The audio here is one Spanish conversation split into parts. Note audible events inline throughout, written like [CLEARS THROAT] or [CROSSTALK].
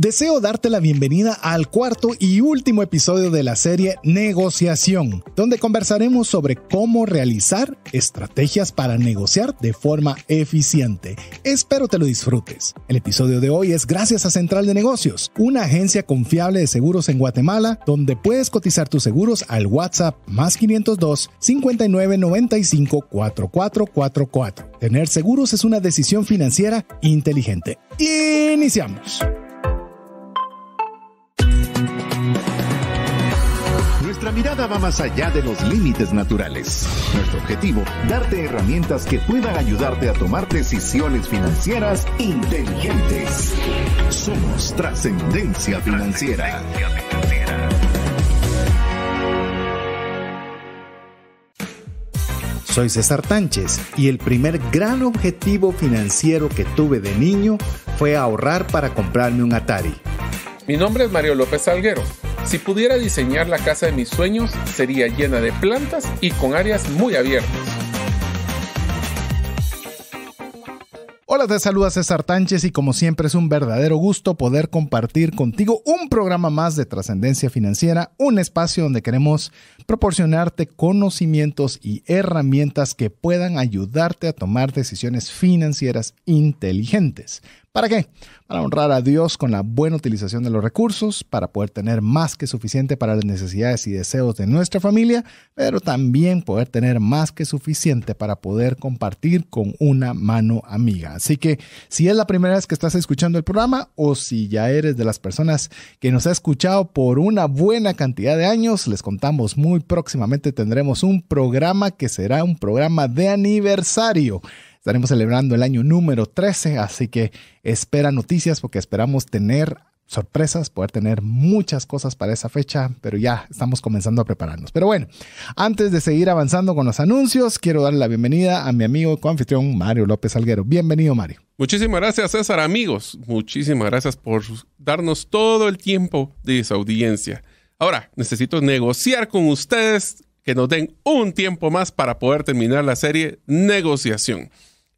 Deseo darte la bienvenida al cuarto y último episodio de la serie Negociación, donde conversaremos sobre cómo realizar estrategias para negociar de forma eficiente. Espero te lo disfrutes. El episodio de hoy es gracias a Central de Negocios, una agencia confiable de seguros en Guatemala, donde puedes cotizar tus seguros al WhatsApp más 502 5995 4444. Tener seguros es una decisión financiera inteligente. Iniciamos. mirada va más allá de los límites naturales. Nuestro objetivo, darte herramientas que puedan ayudarte a tomar decisiones financieras inteligentes. Somos Trascendencia Financiera. Soy César Tánchez y el primer gran objetivo financiero que tuve de niño fue ahorrar para comprarme un Atari. Mi nombre es Mario López Alguero. Si pudiera diseñar la casa de mis sueños, sería llena de plantas y con áreas muy abiertas. Hola, te saluda César Tánchez y como siempre es un verdadero gusto poder compartir contigo un programa más de trascendencia financiera, un espacio donde queremos proporcionarte conocimientos y herramientas que puedan ayudarte a tomar decisiones financieras inteligentes. ¿Para qué? para honrar a Dios con la buena utilización de los recursos, para poder tener más que suficiente para las necesidades y deseos de nuestra familia, pero también poder tener más que suficiente para poder compartir con una mano amiga. Así que si es la primera vez que estás escuchando el programa o si ya eres de las personas que nos ha escuchado por una buena cantidad de años, les contamos muy próximamente tendremos un programa que será un programa de aniversario. Estaremos celebrando el año número 13, así que espera noticias porque esperamos tener sorpresas, poder tener muchas cosas para esa fecha, pero ya estamos comenzando a prepararnos. Pero bueno, antes de seguir avanzando con los anuncios, quiero darle la bienvenida a mi amigo y coanfitrión Mario López Alguero. Bienvenido, Mario. Muchísimas gracias, César, amigos. Muchísimas gracias por darnos todo el tiempo de esa audiencia. Ahora, necesito negociar con ustedes que nos den un tiempo más para poder terminar la serie Negociación.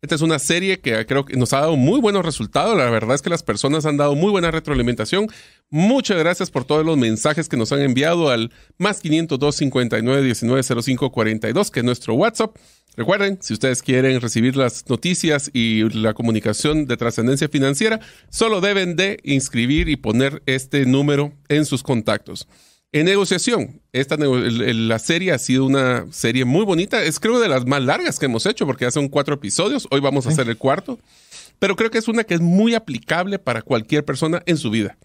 Esta es una serie que creo que nos ha dado muy buenos resultados. La verdad es que las personas han dado muy buena retroalimentación. Muchas gracias por todos los mensajes que nos han enviado al más 502 59 19 05 42, que es nuestro WhatsApp. Recuerden, si ustedes quieren recibir las noticias y la comunicación de trascendencia financiera, solo deben de inscribir y poner este número en sus contactos. En negociación, esta la serie ha sido una serie muy bonita. Es creo de las más largas que hemos hecho porque ya son cuatro episodios. Hoy vamos a hacer el cuarto. Pero creo que es una que es muy aplicable para cualquier persona en su vida.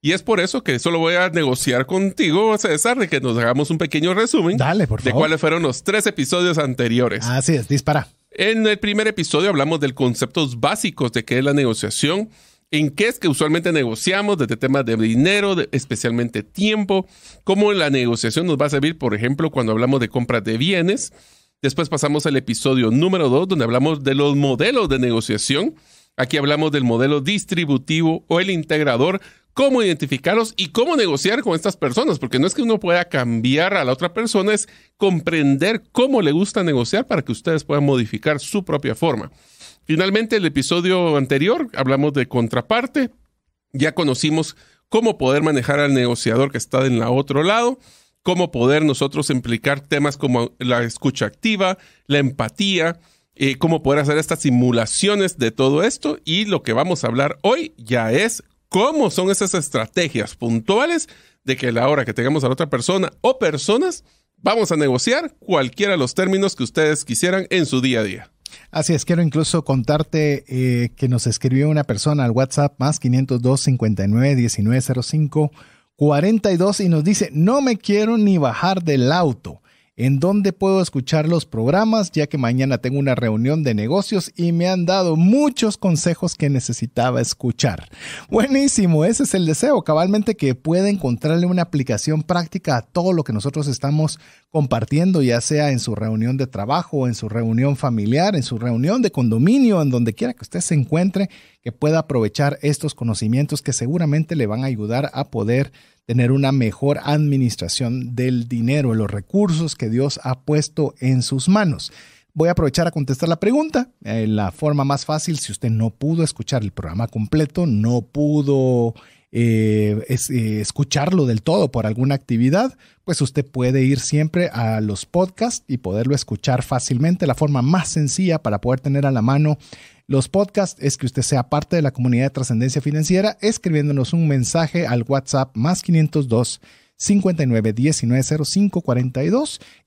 Y es por eso que solo voy a negociar contigo, César, de que nos hagamos un pequeño resumen Dale, por favor. de cuáles fueron los tres episodios anteriores. Así es, dispara. En el primer episodio hablamos del conceptos básicos de qué es la negociación en qué es que usualmente negociamos, desde temas de dinero, especialmente tiempo, cómo la negociación nos va a servir, por ejemplo, cuando hablamos de compras de bienes. Después pasamos al episodio número 2, donde hablamos de los modelos de negociación. Aquí hablamos del modelo distributivo o el integrador, cómo identificarlos y cómo negociar con estas personas, porque no es que uno pueda cambiar a la otra persona, es comprender cómo le gusta negociar para que ustedes puedan modificar su propia forma. Finalmente, el episodio anterior hablamos de contraparte. Ya conocimos cómo poder manejar al negociador que está en la otro lado, cómo poder nosotros implicar temas como la escucha activa, la empatía, eh, cómo poder hacer estas simulaciones de todo esto. Y lo que vamos a hablar hoy ya es cómo son esas estrategias puntuales de que la hora que tengamos a la otra persona o personas, vamos a negociar cualquiera de los términos que ustedes quisieran en su día a día. Así es, quiero incluso contarte eh, que nos escribió una persona al WhatsApp más 502 59 1905 42 y nos dice, no me quiero ni bajar del auto en dónde puedo escuchar los programas, ya que mañana tengo una reunión de negocios y me han dado muchos consejos que necesitaba escuchar. Buenísimo, ese es el deseo, cabalmente que pueda encontrarle una aplicación práctica a todo lo que nosotros estamos compartiendo, ya sea en su reunión de trabajo, en su reunión familiar, en su reunión de condominio, en donde quiera que usted se encuentre, que pueda aprovechar estos conocimientos que seguramente le van a ayudar a poder tener una mejor administración del dinero, los recursos que Dios ha puesto en sus manos. Voy a aprovechar a contestar la pregunta. Eh, la forma más fácil, si usted no pudo escuchar el programa completo, no pudo eh, eh, escucharlo del todo por alguna actividad, pues usted puede ir siempre a los podcasts y poderlo escuchar fácilmente. La forma más sencilla para poder tener a la mano los podcasts es que usted sea parte de la comunidad de trascendencia financiera escribiéndonos un mensaje al WhatsApp más 502 59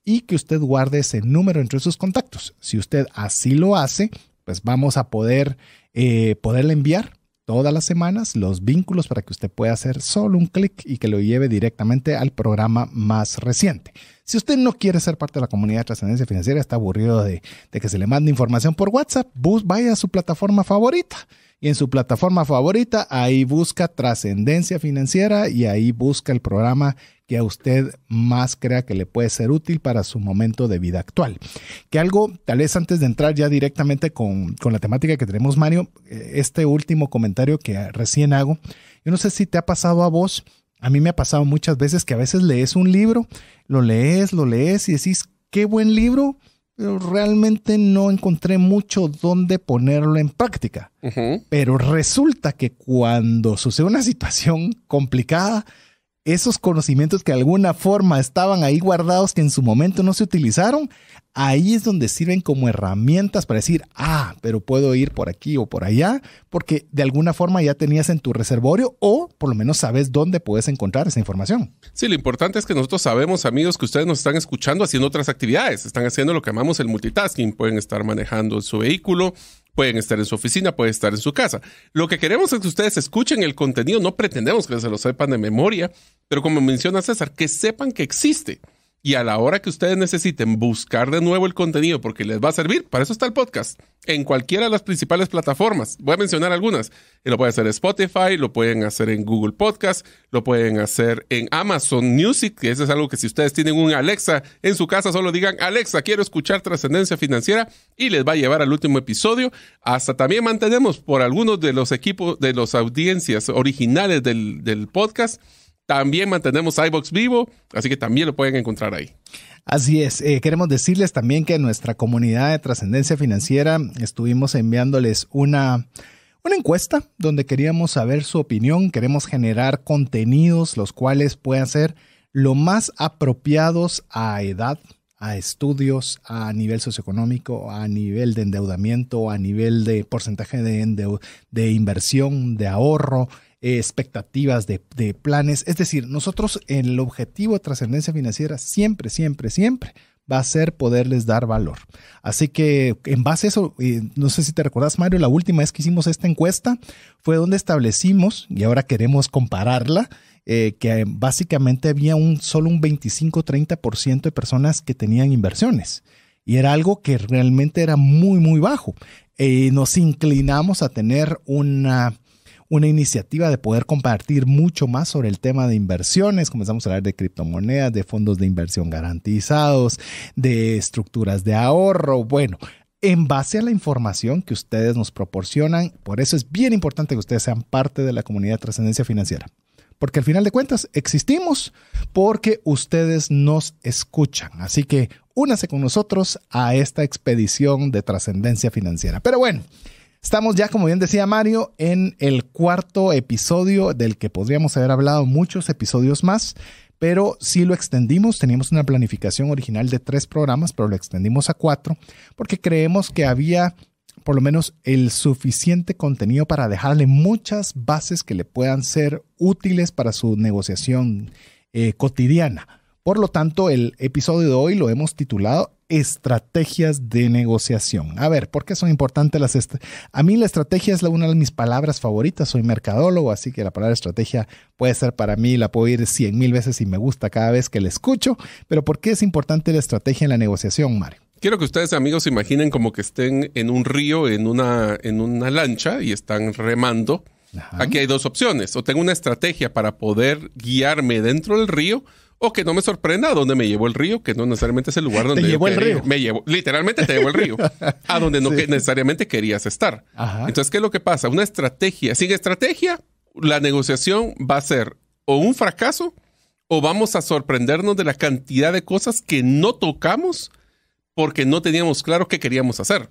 y que usted guarde ese número entre sus contactos. Si usted así lo hace, pues vamos a poder eh, poderle enviar todas las semanas los vínculos para que usted pueda hacer solo un clic y que lo lleve directamente al programa más reciente. Si usted no quiere ser parte de la comunidad de trascendencia financiera, está aburrido de, que se le mande información por WhatsApp, vaya a su plataforma favorita. Y en su plataforma favorita, ahí busca trascendencia financiera y ahí busca el programa que a usted más crea que le puede ser útil para su momento de vida actual. Que algo, tal vez antes de entrar ya directamente con, con, la temática que tenemos, Mario, eh, este último comentario que recién hago, yo no sé si te ha pasado a vos a mí me ha pasado muchas veces que a veces lees un libro, lo lees, lo lees y decís, qué buen libro, pero realmente no encontré mucho dónde ponerlo en práctica. Pero resulta que cuando sucede una [LAUGHS] situación complicada, esos conocimientos que de alguna forma estaban ahí guardados que en su momento no se utilizaron, ahí es donde sirven como herramientas para decir, ah, pero puedo ir por aquí o por allá, porque de alguna forma ya tenías en tu reservorio o por lo menos sabes dónde puedes encontrar esa información. Sí, lo importante es que nosotros sabemos, amigos, que ustedes nos están escuchando haciendo otras actividades, están haciendo lo que llamamos el multitasking, pueden estar manejando su vehículo, pueden estar en su oficina, pueden estar en su casa. Lo que queremos es que ustedes escuchen el contenido, no pretendemos que se lo sepan de memoria, pero como menciona César, que sepan que existe y a la hora que ustedes necesiten buscar de nuevo el contenido porque les va a servir, para eso está el podcast, en cualquiera de las principales plataformas. Voy a mencionar algunas. Eh, lo pueden hacer en Spotify, lo pueden hacer en Google Podcast, lo pueden hacer en Amazon Music, que eso es algo que si ustedes tienen un Alexa en su casa, solo digan, Alexa, quiero escuchar trascendencia financiera y les va a llevar al último episodio. Hasta también mantenemos por algunos de los equipos, de las audiencias originales del, del podcast también mantenemos iBox vivo, así que también lo pueden encontrar ahí. Así es, eh, queremos decirles también que en nuestra comunidad de trascendencia financiera estuvimos enviándoles una, una encuesta donde queríamos saber su opinión, queremos generar contenidos los cuales puedan ser lo más apropiados a edad, a estudios, a nivel socioeconómico, a nivel de endeudamiento, a nivel de porcentaje de inversión, de ahorro, eh, expectativas, de, planes. Es decir, nosotros el objetivo de trascendencia financiera siempre, siempre, siempre va a ser poderles dar valor. Así que en base a eso, eh, no sé si te recuerdas, Mario, la última vez que hicimos esta encuesta fue donde establecimos, y ahora queremos compararla, eh, que básicamente había un, solo un 25-30% de personas que tenían inversiones. Y era algo que realmente era muy, muy bajo. nos inclinamos a tener una una iniciativa de poder compartir mucho más sobre el tema de inversiones. Comenzamos a hablar de criptomonedas, de fondos de inversión garantizados, de estructuras de ahorro. Bueno, en base a la información que ustedes nos proporcionan. Por eso es bien importante que ustedes sean parte de la comunidad de trascendencia financiera. Porque al final de cuentas existimos porque ustedes nos escuchan. Así que únase con nosotros a esta expedición de trascendencia financiera. Pero bueno. Estamos ya, como bien decía Mario, en el cuarto episodio del que podríamos haber hablado muchos episodios más, pero sí lo extendimos. Teníamos una planificación original de tres programas, pero lo extendimos a cuatro porque creemos que había por lo menos el suficiente contenido para dejarle muchas bases que le puedan ser útiles para su negociación eh, cotidiana. Por lo tanto, el episodio de hoy lo hemos titulado estrategias de negociación. A ver, ¿por qué son importantes las estrategias? A mí la estrategia es una de mis palabras favoritas, soy mercadólogo, así que la palabra estrategia puede ser para mí, la puedo ir cien mil veces y me gusta cada vez que la escucho, pero ¿por qué es importante la estrategia en la negociación, Mario? Quiero que ustedes, amigos, se imaginen como que estén en un río, en una, en una lancha y están remando. Aquí hay dos opciones, o tengo una estrategia para poder guiarme dentro del río, o que no me sorprenda a dónde me llevó el río, que no necesariamente es el lugar donde... el río. Me llevó, literalmente te llevó el río, a donde no [LAUGHS] necesariamente querías estar. Entonces, ¿qué es lo que pasa? Una estrategia. Sin estrategia, la negociación va a ser o un fracaso o vamos a sorprendernos de la cantidad de cosas que no tocamos porque no teníamos claro qué queríamos hacer.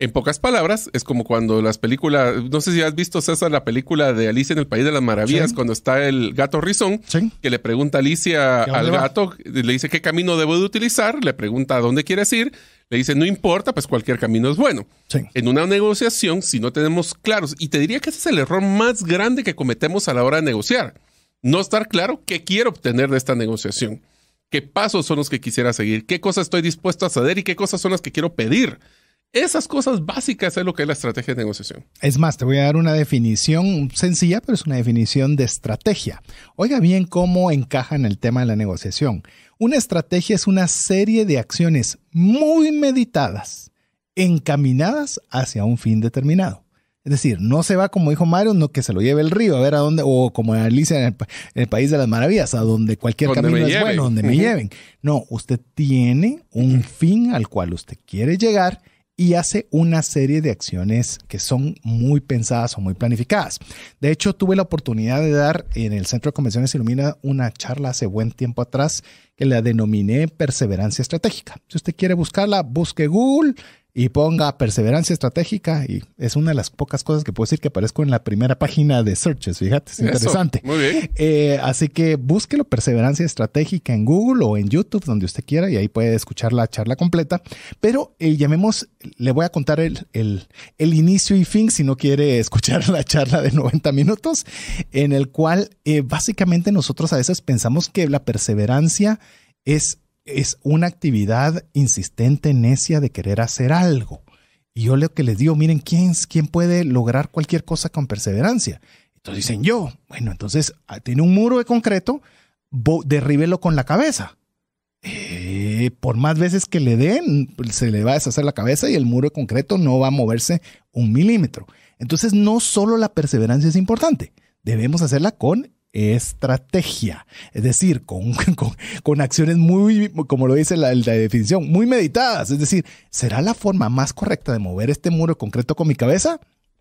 En pocas palabras, es como cuando las películas, no sé si has visto César la película de Alicia en el País de las Maravillas, cuando está el gato Rizón, que le pregunta a Alicia al gato, le dice qué camino debo de utilizar, le pregunta a dónde quieres ir, le dice no importa, pues cualquier camino es bueno. En una negociación, si no tenemos claros, y te diría que ese es el error más grande que cometemos a la hora de negociar, no estar claro qué quiero obtener de esta negociación, qué pasos son los que quisiera seguir, qué cosas estoy dispuesto a ceder y qué cosas son las que quiero pedir esas cosas básicas es lo que es la estrategia de negociación. Es más, te voy a dar una definición sencilla, pero es una definición de estrategia. Oiga bien cómo encaja en el tema de la negociación. Una estrategia es una serie de acciones muy meditadas, encaminadas hacia un fin determinado. Es decir, no se va como dijo Mario, no que se lo lleve el río, a ver a dónde, o como Alicia en el, País de las Maravillas, a donde cualquier camino es bueno, donde me lleven. No, usted tiene un fin al cual usted quiere llegar y hace una serie de acciones que son muy pensadas o muy planificadas. De hecho, tuve la oportunidad de dar en el Centro de Convenciones Ilumina una charla hace buen tiempo atrás que la denominé Perseverancia Estratégica. Si usted quiere buscarla, busque Google y ponga perseverancia estratégica y es una de las pocas cosas que puedo decir que aparezco en la primera página de searches, fíjate, es interesante. Muy bien. Eh, así que búsquelo perseverancia estratégica en Google o en YouTube, donde usted quiera, y ahí puede escuchar la charla completa. Pero eh, llamemos, le voy a contar el, inicio y fin si no quiere escuchar [LAUGHS] la charla de 90 minutos, en el cual eh, básicamente nosotros a veces pensamos que la perseverancia es es una actividad insistente, necia de querer hacer algo. Y yo lo que les digo, miren, ¿quién, quién puede lograr cualquier cosa con perseverancia? Entonces dicen yo, bueno, entonces ah, tiene un muro de concreto, derribelo con la cabeza. Eh, por más veces que le den, se le va a deshacer la cabeza y el muro de concreto no va a moverse un milímetro. Entonces, no solo la perseverancia es importante, debemos hacerla con estrategia. Es decir, [LAUGHS] con, acciones muy, como lo dice la, la, definición, muy meditadas. Es decir, ¿será la forma más correcta de mover este muro concreto con mi cabeza?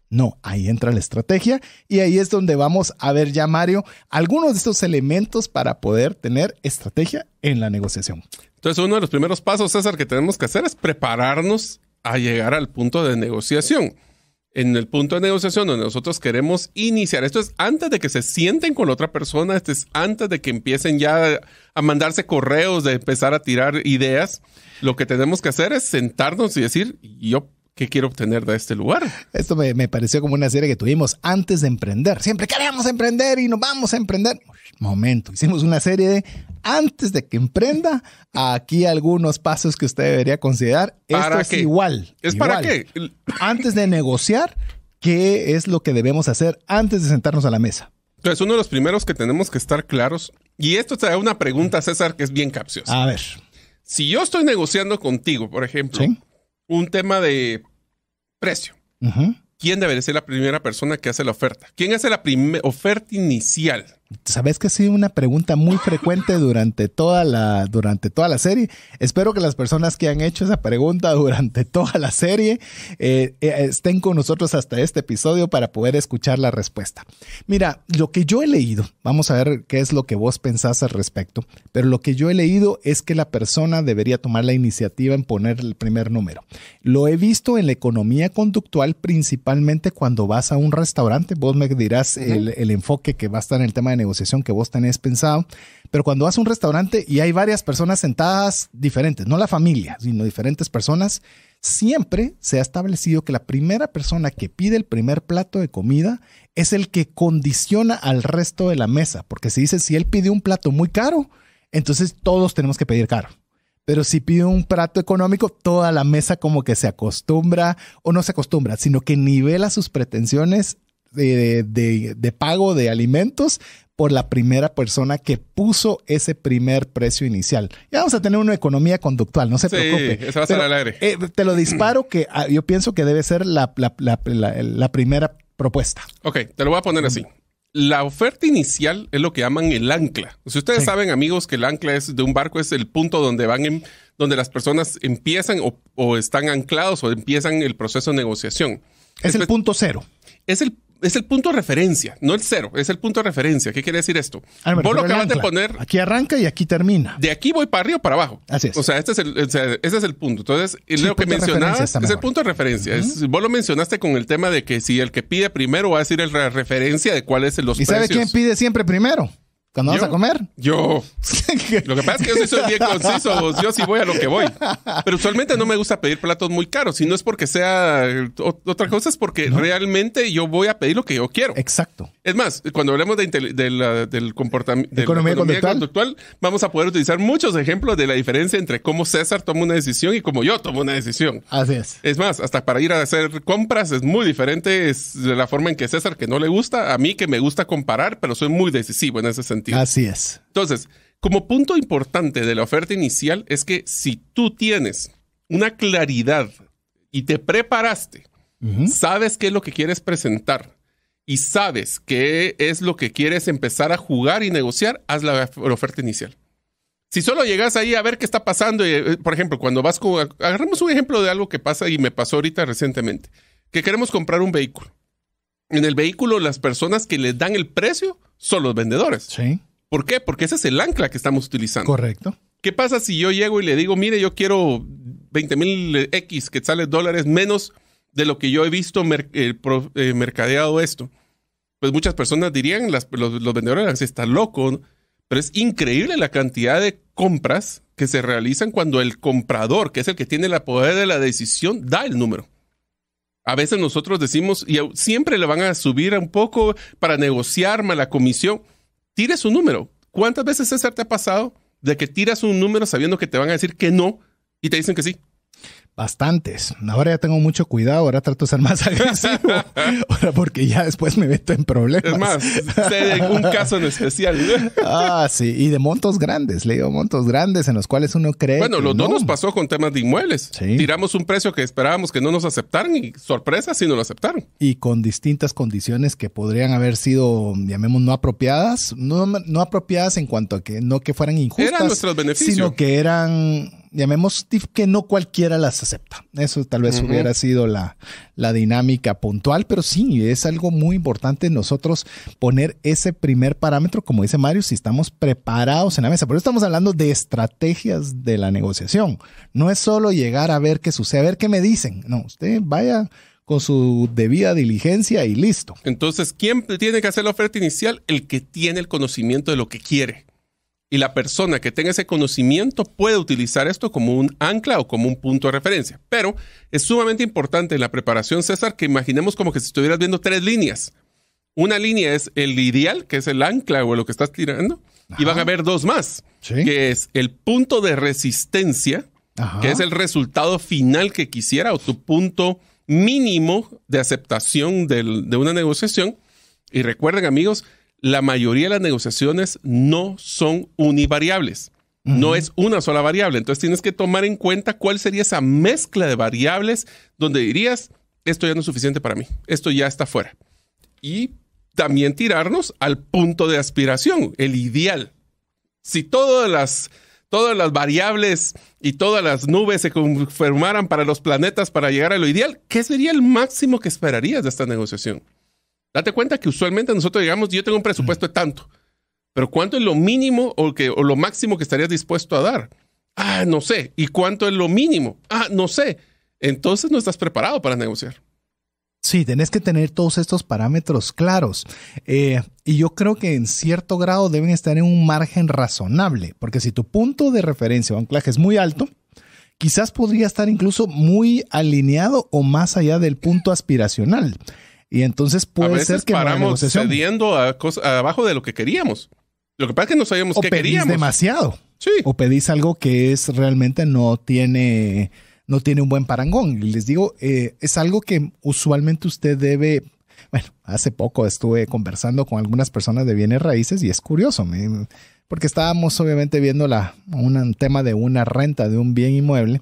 No, ahí entra la estrategia y ahí es donde vamos a ver ya, Mario, algunos de estos elementos para poder tener estrategia en la negociación. Entonces, uno de los primeros pasos, César, que tenemos que hacer es prepararnos a llegar al punto de negociación en el punto de negociación donde nosotros queremos iniciar. Esto es antes de que se sienten con otra persona, esto es antes de que empiecen ya a mandarse correos, de empezar a tirar ideas. Lo que tenemos que hacer es sentarnos y decir, yo ¿Qué quiero obtener de este lugar? Esto me, me, pareció como una serie que tuvimos antes de emprender. Siempre queremos emprender y nos vamos a emprender momento. Hicimos una serie de antes de que emprenda, aquí algunos pasos que usted debería considerar. Esto es igual. ¿Es para qué? Antes de negociar, ¿qué es lo que debemos hacer antes de sentarnos a la mesa? Entonces, uno de los primeros que tenemos que estar claros, y esto trae una pregunta, César, que es bien capciosa. A ver. Si yo estoy negociando contigo, por ejemplo, un tema de precio, ¿quién debe ser la primera persona que hace la oferta? ¿Quién hace la oferta inicial? Sabes que ha sido una pregunta muy frecuente durante toda, la, durante toda la serie. Espero que las personas que han hecho esa pregunta durante toda la serie eh, eh, estén con nosotros hasta este episodio para poder escuchar la respuesta. Mira, lo que yo he leído, vamos a ver qué es lo que vos pensás al respecto, pero lo que yo he leído es que la persona debería tomar la iniciativa en poner el primer número. Lo he visto en la economía conductual principalmente cuando vas a un restaurante. Vos me dirás el, el enfoque que va a estar en el tema de negociación que vos tenés pensado, pero cuando vas a un restaurante y hay varias personas sentadas diferentes, no la familia, sino diferentes personas, siempre se ha establecido que la primera persona que pide el primer plato de comida es el que condiciona al resto de la mesa, porque se dice, si él pide un plato muy caro, entonces todos tenemos que pedir caro. Pero si pide un plato económico, toda la mesa como que se acostumbra o no se acostumbra, sino que nivela sus pretensiones de, de, pago de alimentos por la primera persona que puso ese primer precio inicial. Ya vamos a tener una economía conductual, no se sí, Eso va a ser al aire. Eh, te lo disparo que ah, yo pienso que debe ser la, primera propuesta. Ok, te lo voy a poner así. La oferta inicial es lo que llaman el ancla. Si ustedes saben, amigos, que el ancla es de un barco es el punto donde van donde las personas empiezan o, están anclados o empiezan el proceso de negociación. Es el punto cero. Es el, es el punto de referencia, no el cero, es el punto de referencia. ¿Qué quiere decir esto? Vos lo acabas de poner. Aquí arranca y aquí termina. De aquí voy para arriba o para abajo. Así es. O sea, este es el, punto. Entonces, lo que mencionabas es el punto de referencia. vos lo mencionaste con el tema de que si el que pide primero va a decir la referencia de cuáles son los ¿Y sabe quién pide siempre primero? ¿Cuándo vas a comer. Yo. lo que pasa es que yo soy bien conciso. Yo sí voy a lo que voy. Pero usualmente no me gusta pedir platos muy caros. Si no es porque sea otra cosa, es porque realmente yo voy a pedir lo que yo quiero. Exacto. Es más, cuando hablemos de, del comportamiento. De conductual. vamos a poder utilizar muchos ejemplos de la diferencia entre cómo César toma una decisión y cómo yo tomo una decisión. Así es. Es más, hasta para ir a hacer compras es muy diferente de la forma en que César, que no le gusta, a mí que me gusta comparar, pero soy muy decisivo en ese sentido. Así es. Entonces, como punto importante de la oferta inicial es que si tú tienes una claridad y te preparaste, sabes qué es lo que quieres presentar y sabes qué es lo que quieres empezar a jugar y negociar, haz la, oferta inicial. Si solo llegas ahí a ver qué está pasando, eh, eh, por ejemplo, cuando vas con, Agarramos un ejemplo de algo que pasa y me pasó ahorita recientemente, que queremos comprar un vehículo. En el vehículo, las personas que les dan el precio son los vendedores. Sí. ¿Por qué? Porque ese es el ancla que estamos utilizando. Correcto. ¿Qué pasa si yo llego y le digo, mire, yo quiero 20 mil eh, X que sale dólares menos de lo que yo he visto eh, eh, mercadeado esto? Pues muchas personas dirían, los, vendedores, está loco, pero es increíble la cantidad de compras que se realizan cuando el comprador, que es el que tiene la poder de la decisión, da el número a veces nosotros decimos, y siempre le van a subir un poco para negociar mala la comisión. Tires un número. ¿Cuántas veces, César, te ha pasado de que tiras un número sabiendo que te van a decir que no y te dicen que sí? bastantes. Ahora ya tengo mucho cuidado, ahora trato de ser más [LAUGHS] agresivo, ahora porque ya después me meto en problemas. Es más, sé de un [LAUGHS] caso en especial. ah, sí, y de montos grandes, le digo montos grandes en los cuales uno cree. Bueno, los dos nos pasó con temas de inmuebles. Tiramos un precio que esperábamos que no nos aceptaran y sorpresa si no lo aceptaron. Y con distintas condiciones que podrían haber sido, llamemos, no apropiadas, no, no apropiadas en cuanto a que no que fueran injustas, sino que eran llamemos que no cualquiera las acepta. Eso tal vez hubiera sido la, dinámica puntual, pero sí, es algo muy importante nosotros poner ese primer parámetro, como dice Mario, si estamos preparados en la mesa. Pero estamos hablando de estrategias de la negociación. No es solo llegar a ver qué sucede, a ver qué me dicen. No, usted vaya con su debida diligencia y listo. Entonces, ¿quién tiene que hacer la oferta inicial? El que tiene el conocimiento de lo que quiere y la persona que tenga ese conocimiento puede utilizar esto como un ancla o como un punto de referencia. Pero es sumamente importante en la preparación, César, que imaginemos como que si estuvieras viendo tres líneas. Una línea es el ideal, que es el ancla o lo que estás tirando, y van a ver dos más, que es el punto de resistencia, que es el resultado final que quisiera o tu punto mínimo de aceptación de una negociación. Y recuerden, amigos, la mayoría de las negociaciones no son univariables. No es una sola variable. Entonces tienes que tomar en cuenta cuál sería esa mezcla de variables donde dirías, esto ya no es suficiente para mí, esto ya está fuera. Y también tirarnos al punto de aspiración, el ideal. Si todas las, todas las variables y todas las nubes se conformaran para los planetas para llegar a lo ideal, ¿qué sería el máximo que esperarías de esta negociación? Date cuenta que usualmente nosotros digamos, yo tengo un presupuesto de tanto, pero ¿cuánto es lo mínimo o, que, lo máximo que estarías dispuesto a dar? Ah, no sé. ¿Y cuánto es lo mínimo? Ah, no sé. Entonces no estás preparado para negociar. Sí, tenés que tener todos estos parámetros claros. Eh, y yo creo que en cierto grado deben estar en un margen razonable, porque si tu punto de referencia o anclaje es muy alto, quizás podría estar incluso muy alineado o más allá del punto aspiracional. Y entonces puede ser que paramos cediendo a abajo de lo que queríamos. Lo que pasa es que no sabíamos o pedís demasiado. Sí. O pedís algo que es realmente no tiene no tiene un buen parangón. Les digo, eh, es algo que usualmente usted debe. Bueno, hace poco estuve conversando con algunas personas de bienes raíces y es curioso, porque estábamos obviamente viendo la, un tema de una renta de un bien inmueble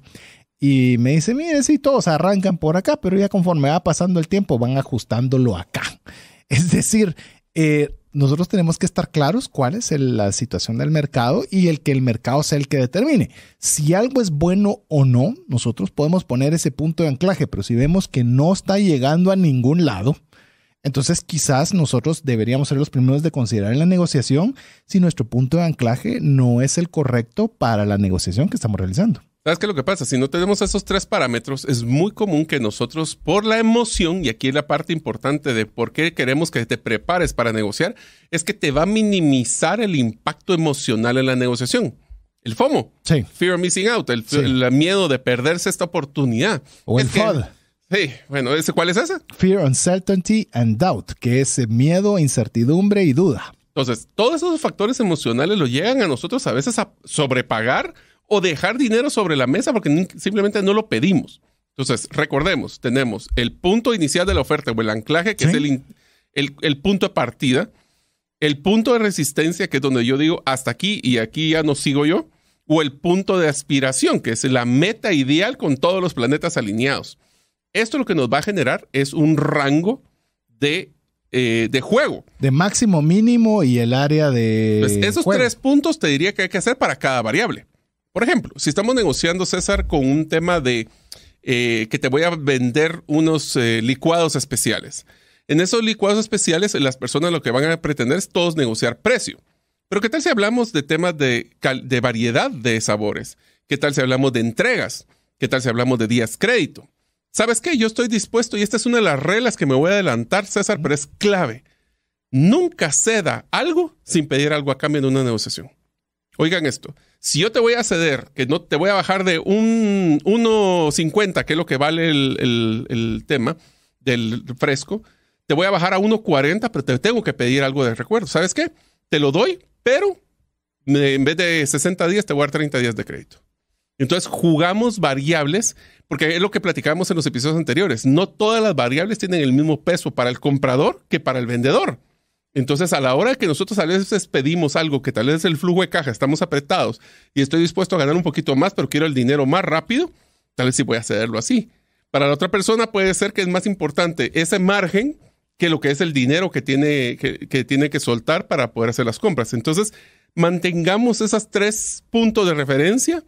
y me dice, mire, sí, todos arrancan por acá, pero ya conforme va pasando el tiempo van ajustándolo acá. [LAUGHS] Es decir, eh, nosotros tenemos que estar claros cuál es la situación del mercado y el que el mercado sea el que determine. Si algo es bueno o no, nosotros podemos poner ese punto de anclaje, pero si vemos que no está llegando a ningún lado, entonces quizás nosotros deberíamos ser los primeros de considerar en la negociación si nuestro punto de anclaje no es el correcto para la negociación que estamos realizando. ¿Sabes qué es lo que pasa? Si no tenemos esos tres parámetros, es muy común que nosotros, por la emoción, y aquí es la parte importante de por qué queremos que te prepares para negociar, es que te va a minimizar el impacto emocional en la negociación. El FOMO. Fear of missing out. El, miedo de perderse esta oportunidad. O el FOD. Sí, bueno, ¿cuál es ese? Fear, uncertainty and doubt, que es miedo, incertidumbre y duda. Entonces, todos esos factores emocionales lo llegan a nosotros a veces a sobrepagar o dejar dinero sobre la mesa porque simplemente no lo pedimos. Entonces, recordemos, tenemos el punto inicial de la oferta o el anclaje, que es el, el, punto de partida, el punto de resistencia, que es donde yo digo hasta aquí y aquí ya no sigo yo, o el punto de aspiración, que es la meta ideal con todos los planetas alineados. Esto lo que nos va a generar es un rango de, eh, juego. De máximo mínimo y el área de... Pues, esos tres puntos te diría que hay que hacer para cada variable. Por ejemplo, si estamos negociando, César, con un tema de eh, que te voy a vender unos eh, licuados especiales. En esos licuados especiales, las personas lo que van a pretender es todos negociar precio. Pero ¿qué tal si hablamos de temas de, de variedad de sabores? ¿Qué tal si hablamos de entregas? ¿Qué tal si hablamos de días crédito? ¿Sabes qué? Yo estoy dispuesto, y esta es una de las reglas que me voy a adelantar, César, pero es clave. Nunca ceda algo sin pedir algo a cambio en una negociación. Oigan esto, si yo te voy a ceder, que no te voy a bajar de un 1.50, que es lo que vale el, tema del fresco, te voy a bajar a 1.40, pero te tengo que pedir algo de recuerdo. ¿Sabes qué? Te lo doy, pero en vez de 60 días, te voy a dar 30 días de crédito. Entonces jugamos variables, porque es lo que platicamos en los episodios anteriores. No todas las variables tienen el mismo peso para el comprador que para el vendedor. Entonces, a la hora que nosotros a veces pedimos algo que tal vez el flujo de caja, estamos apretados y estoy dispuesto a ganar un poquito más, pero quiero el dinero más rápido, tal vez sí voy a hacerlo así. Para la otra persona puede ser que es más importante ese margen que lo que es el dinero que tiene que, que tiene que soltar para poder hacer las compras. Entonces, mantengamos esos tres puntos de referencia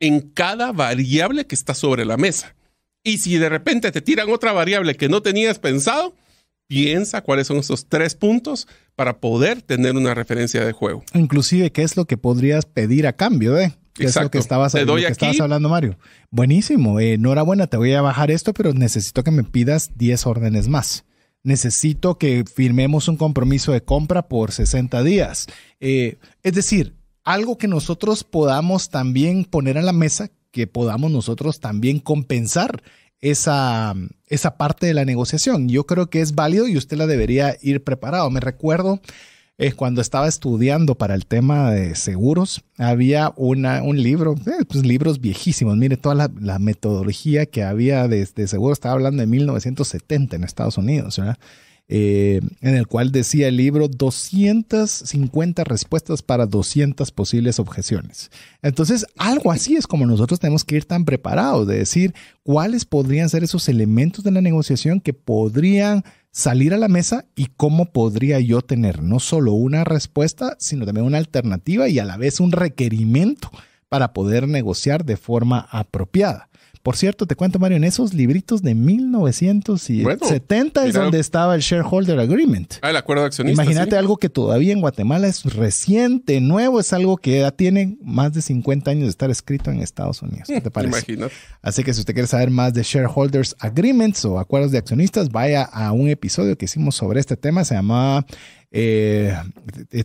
en cada variable que está sobre la mesa. Y si de repente te tiran otra variable que no tenías pensado, piensa cuáles son esos tres puntos para poder tener una referencia de juego. Inclusive, ¿qué es lo que podrías pedir a cambio eh? ¿Qué es lo que estabas, hablando, Mario? Buenísimo, eh, enhorabuena, te voy a bajar esto, pero necesito que me pidas 10 órdenes más. Necesito que firmemos un compromiso de compra por 60 días. Eh, es decir, algo que nosotros podamos también poner a la mesa, que podamos nosotros también compensar esa, esa parte de la negociación. Yo creo que es válido y usted la debería ir preparado. Me recuerdo eh, cuando estaba estudiando para el tema de seguros, había una, un libro, eh, pues, libros viejísimos, mire toda la, metodología que había de, de, seguro, estaba hablando de 1970 en Estados Unidos, ¿verdad? Eh, en el cual decía el libro 250 respuestas para 200 posibles objeciones. Entonces, algo así es como nosotros tenemos que ir tan preparados de decir cuáles podrían ser esos elementos de la negociación que podrían salir a la mesa y cómo podría yo tener no solo una respuesta, sino también una alternativa y a la vez un requerimiento para poder negociar de forma apropiada. Por cierto, te cuento, Mario, en esos libritos de 1970 es donde estaba el shareholder agreement. Ah, el acuerdo de accionistas. Imagínate algo que todavía en Guatemala es reciente, nuevo, es algo que ya tiene más de 50 años de estar escrito en Estados Unidos. ¿Qué te mm, parece? Imagino. Así que si usted quiere saber más de shareholders agreements o acuerdos de accionistas, vaya a un episodio que hicimos sobre este tema, se llamaba eh,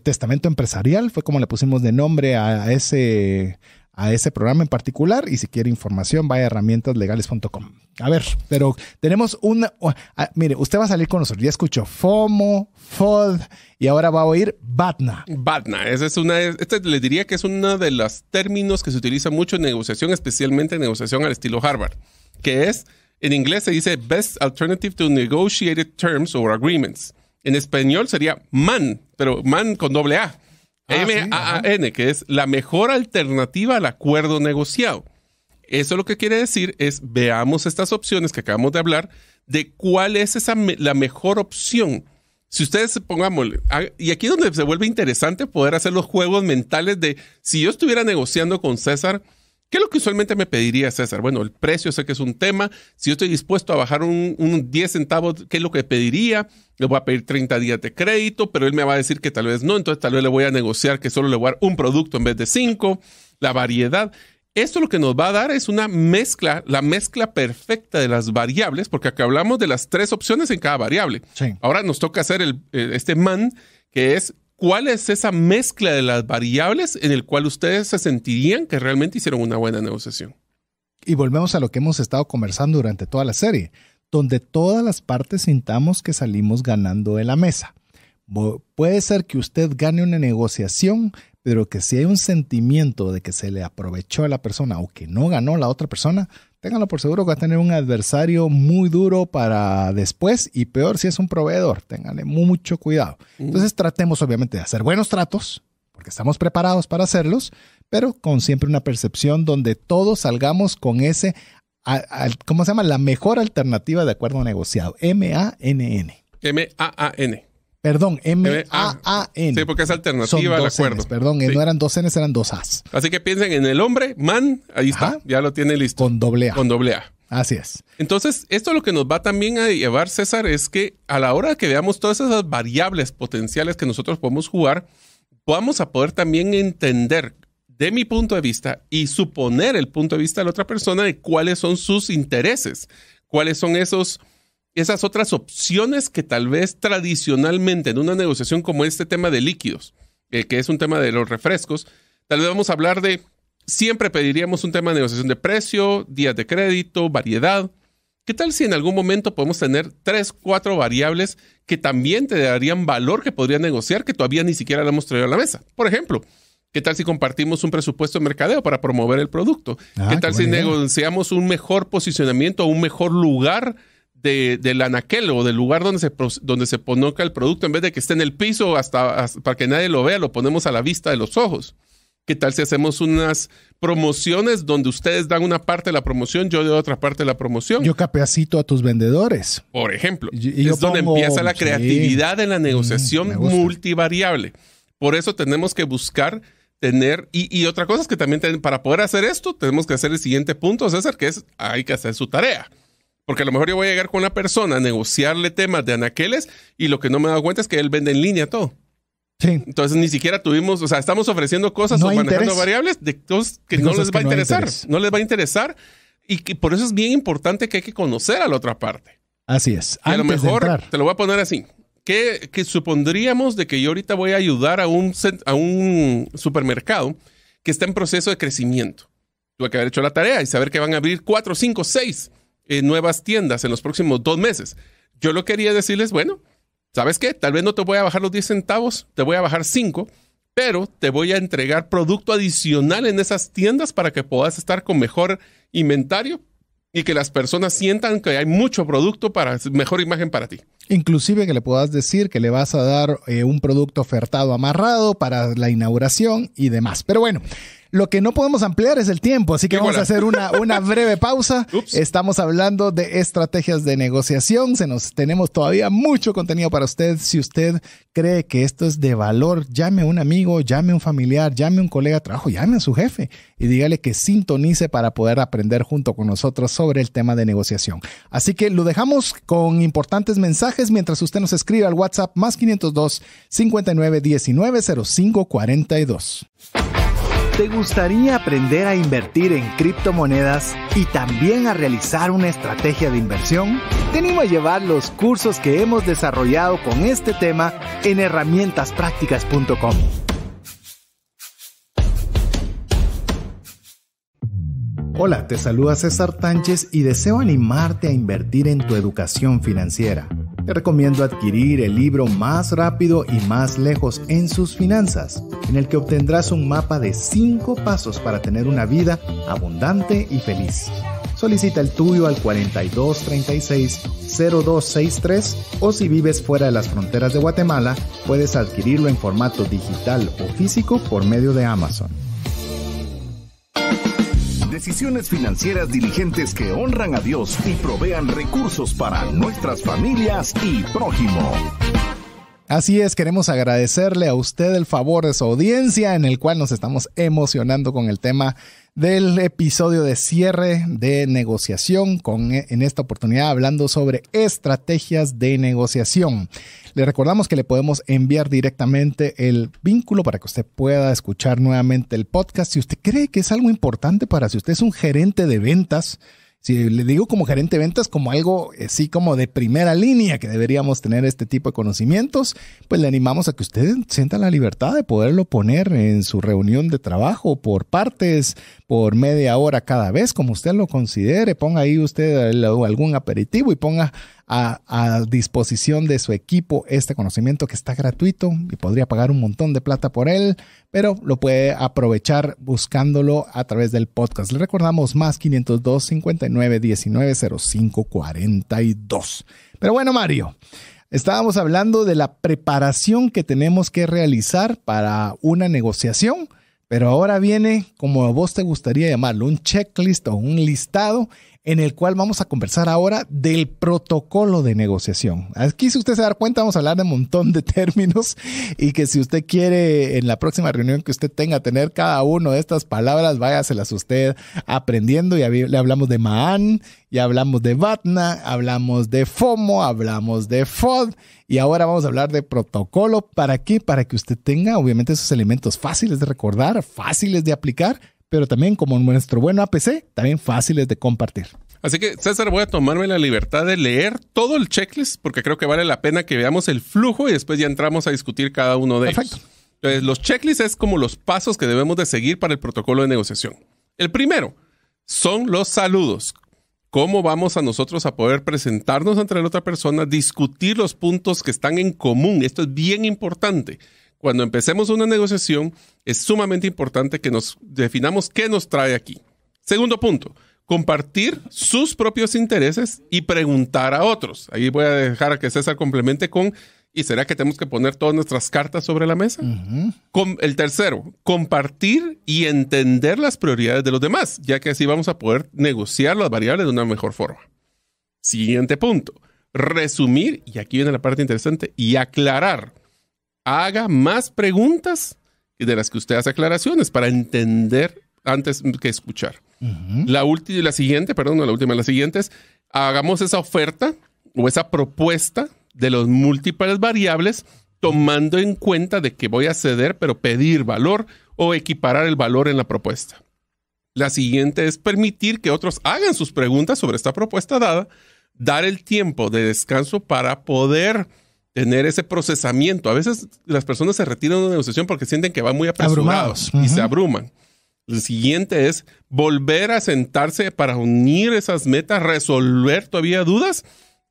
Testamento Empresarial, fue como le pusimos de nombre a ese a ese programa en particular y si quiere información vaya a herramientaslegales.com. A ver, pero tenemos una... Ah, ah, mire, usted va a salir con nosotros. Ya escuchó FOMO, FOD y ahora va a oír BATNA. BATNA, esa es una... Este le diría que es uno de los términos que se utiliza mucho en negociación, especialmente en negociación al estilo Harvard, que es, en inglés se dice Best Alternative to Negotiated Terms or Agreements. En español sería MAN, pero MAN con doble A. Ah, A A N que es la mejor alternativa al acuerdo negociado. Eso lo que quiere decir es veamos estas opciones que acabamos de hablar de cuál es esa la mejor opción. Si ustedes pongamos, ah, y aquí es donde se vuelve interesante poder hacer los juegos mentales de si yo estuviera negociando con César, ¿Qué es lo que usualmente me pediría, César? Bueno, el precio sé que es un tema. Si yo estoy dispuesto a bajar un, 10 centavos, ¿qué es lo que pediría? Le voy a pedir 30 días de crédito, pero él me va a decir que tal vez no. Entonces, tal vez le voy a negociar que solo le voy a dar un producto en vez de cinco. La variedad. Esto lo que nos va a dar es una mezcla, la mezcla perfecta de las variables, porque acá hablamos de las tres opciones en cada variable. Ahora nos toca hacer el, eh, este man, que es cuál es esa mezcla de las variables en el cual ustedes se sentirían que realmente hicieron una buena negociación. Y volvemos a lo que hemos estado conversando durante toda la serie, donde todas las partes sintamos que salimos ganando de la mesa. Puede ser que usted gane una negociación, pero que si hay un sentimiento de que se le aprovechó a la persona o que no ganó la otra persona, Ténganlo por seguro que va a tener un adversario muy duro para después y peor si es un proveedor. Ténganle mucho cuidado. Mm. Entonces tratemos obviamente de hacer buenos tratos, porque estamos preparados para hacerlos, pero con siempre una percepción donde todos salgamos con ese, ¿cómo se llama? La mejor alternativa de acuerdo negociado. M-A-N-N. M-A-A-N. -N. m a a n n Perdón, M-A-A-N. Eh, ah, sí, porque es alternativa al acuerdo. perdón, no eran dos N, eran dos As. Así que piensen en el hombre, man, ahí está, ya lo tiene listo. Con doble A. Con doble A. Así es. Entonces, esto lo que nos va también a llevar, César, es que a la hora que veamos todas esas variables potenciales que nosotros podemos jugar, vamos a poder también entender de mi punto de vista y suponer el punto de vista de la otra persona de cuáles son sus intereses, cuáles son esos esas otras opciones que tal vez tradicionalmente en una negociación como este tema de líquidos, eh, que es un tema de los refrescos, tal vez vamos a hablar de, siempre pediríamos un tema de negociación de precio, días de crédito, variedad. ¿Qué tal si en algún momento podemos tener tres, cuatro variables que también te darían valor que podría negociar que todavía ni siquiera le hemos traído a la mesa? Por ejemplo, ¿Qué tal si compartimos un presupuesto de mercadeo para promover el producto? Ah, ¿Qué tal si negociamos un mejor posicionamiento, o un mejor lugar de, del anaquel o del lugar donde se, donde se ponoca el producto, en vez de que esté en el piso hasta, para que nadie lo vea, lo ponemos a la vista de los ojos. ¿Qué tal si hacemos unas promociones donde ustedes dan una parte de la promoción, yo de otra parte de la promoción? Yo capacito a tus vendedores. Por ejemplo, es donde empieza la creatividad en la mm, negociación multivariable. Por eso tenemos que buscar tener, y, y otra cosa es que también para poder hacer esto, tenemos que hacer el siguiente punto, César, que es hay que hacer su tarea. Porque a lo mejor yo voy a llegar con una persona a negociarle temas de anaqueles y lo que no me he dado cuenta es que él vende en línea todo. Sí. Entonces ni siquiera tuvimos, o sea, estamos ofreciendo cosas o manejando variables de cosas que no les va a interesar. No les va a interesar y que por eso es bien importante que hay que conocer a la otra parte. Así es. a lo mejor te lo voy a poner así. ¿Qué, que supondríamos de que yo ahorita voy a ayudar a un, a un supermercado que está en proceso de crecimiento? Tuve que haber hecho la tarea y saber que van a abrir cuatro, cinco, seis eh, nuevas tiendas en los próximos dos meses. Yo lo quería decirles, bueno, ¿sabes qué? Tal vez no te voy a bajar los 10 centavos, te voy a bajar 5, pero te voy a entregar producto adicional en esas tiendas para que puedas estar con mejor inventario y que las personas sientan que hay mucho producto para mejor imagen para ti. Inclusive que le puedas decir que le vas a dar eh, un producto ofertado amarrado para la inauguración y demás. Pero bueno, lo que no podemos ampliar es el tiempo, así que vamos a hacer una, breve [LAUGHS] pausa. Estamos hablando de estrategias de negociación. Se nos tenemos todavía mucho contenido para usted. Si usted cree que esto es de valor, llame a un amigo, llame a un familiar, llame a un colega de trabajo, llame a su jefe y dígale que sintonice para poder aprender junto con nosotros sobre el tema de negociación. Así que lo dejamos con importantes mensajes mientras usted nos escribe al WhatsApp más 502 59 19 05 42. ¿Te gustaría aprender a invertir en criptomonedas y también a realizar una estrategia de inversión? Tenemos a llevar los cursos que hemos desarrollado con este tema en herramientasprácticas.com. Hola, te saluda César Tánchez y deseo animarte a invertir en tu educación financiera. Te recomiendo adquirir el libro Más rápido y más lejos en sus finanzas, en el que obtendrás un mapa de 5 pasos para tener una vida abundante y feliz. Solicita el tuyo al 4236-0263 o si vives fuera de las fronteras de Guatemala, puedes adquirirlo en formato digital o físico por medio de Amazon. Decisiones financieras diligentes que honran a Dios y provean recursos para nuestras familias y prójimo. Así es, queremos agradecerle a usted el favor de su audiencia en el cual nos estamos emocionando con el tema del episodio de cierre de negociación con eh, en esta oportunidad hablando sobre estrategias de negociación. Le recordamos que le podemos enviar directamente el vínculo para que usted pueda escuchar nuevamente el podcast si usted cree que es algo importante para si usted es un gerente de ventas si le digo como gerente de ventas, como algo así eh, como de primera línea que deberíamos tener este tipo de conocimientos, pues le animamos a que usted sienta la libertad de poderlo poner en su reunión de trabajo por partes, por media hora cada vez, como usted lo considere. Ponga ahí usted algún aperitivo y ponga a, disposición de su equipo este conocimiento que está gratuito y podría pagar un montón de plata por él, pero lo puede aprovechar buscándolo a través del podcast. Le recordamos más 502 59 19 05 42. Pero bueno, Mario. Estábamos hablando de la preparación que tenemos que realizar para una negociación, pero ahora viene, como vos te gustaría llamarlo, un checklist o un listado en el cual vamos a conversar ahora del protocolo de negociación. Aquí, si usted se da cuenta, vamos a hablar de un montón de [LAUGHS] términos y que si usted quiere en la próxima reunión que usted tenga tener cada uno de estas palabras, váyaselas usted aprendiendo. Ya le hablamos de Maan, ya hablamos de batna, hablamos de FOMO, hablamos de FOD y ahora vamos a hablar de protocolo. ¿Para qué? Para que usted tenga, obviamente, esos elementos fáciles de recordar, fáciles de aplicar pero también como nuestro buen APC, también fáciles de compartir. Así que, César, voy a tomarme la libertad de leer todo el checklist porque creo que vale la pena que veamos el flujo y después ya entramos a discutir cada uno de ellos. Entonces, los checklists es como los pasos que debemos de seguir para el protocolo de negociación. El primero son los saludos. ¿Cómo vamos a nosotros a poder presentarnos ante la otra persona, discutir los puntos que están en común? Esto es bien importante cuando empecemos una negociación, es sumamente importante que nos definamos qué nos trae aquí. Segundo punto, compartir sus propios intereses y preguntar a otros. Ahí voy a dejar a que César complemente con, ¿y será que tenemos que poner todas nuestras cartas sobre la mesa? con, el tercero, compartir y entender las prioridades de los demás, ya que así vamos a poder negociar las variables de una mejor forma. Siguiente punto, resumir, y aquí viene la parte interesante, y aclarar haga más preguntas y de las que usted hace aclaraciones para entender antes que escuchar. La última y la siguiente, perdón, no la última, la siguiente es hagamos esa oferta o esa propuesta de los múltiples variables tomando en cuenta de que voy a ceder, pero pedir valor o equiparar el valor en la propuesta. La siguiente es permitir que otros hagan sus preguntas sobre esta propuesta dada, dar el tiempo de descanso para poder tener ese procesamiento. A veces las personas se retiran de una negociación porque sienten que van muy apresurados y se abruman. El siguiente es volver a sentarse para unir esas metas, resolver todavía dudas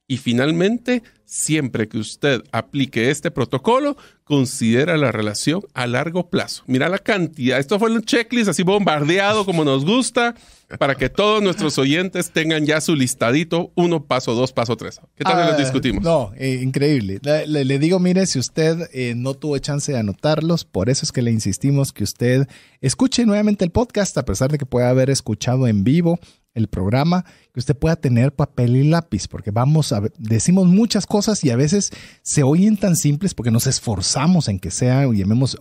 y finalmente, siempre que usted aplique este protocolo, considera la relación a largo plazo. Mira la cantidad. Esto fue un checklist así bombardeado como nos gusta para que todos nuestros oyentes tengan ya su listadito, uno paso, dos paso, tres. ¿Qué tal lo ah, discutimos? No, eh, increíble. Le, digo, mire, si usted eh, no tuvo chance de anotarlos, por eso es que le insistimos que usted escuche nuevamente el podcast, a pesar de que pueda haber escuchado en vivo el programa, que usted pueda tener papel y lápiz, porque vamos a decimos muchas cosas y a veces se oyen tan simples porque nos esforzamos en que sea, llamemos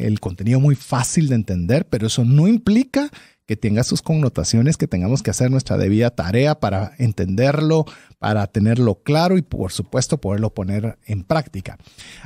el contenido muy fácil de entender, pero eso no implica que tenga sus connotaciones, que tengamos que hacer nuestra debida tarea para entenderlo, para tenerlo claro y por supuesto poderlo poner en práctica.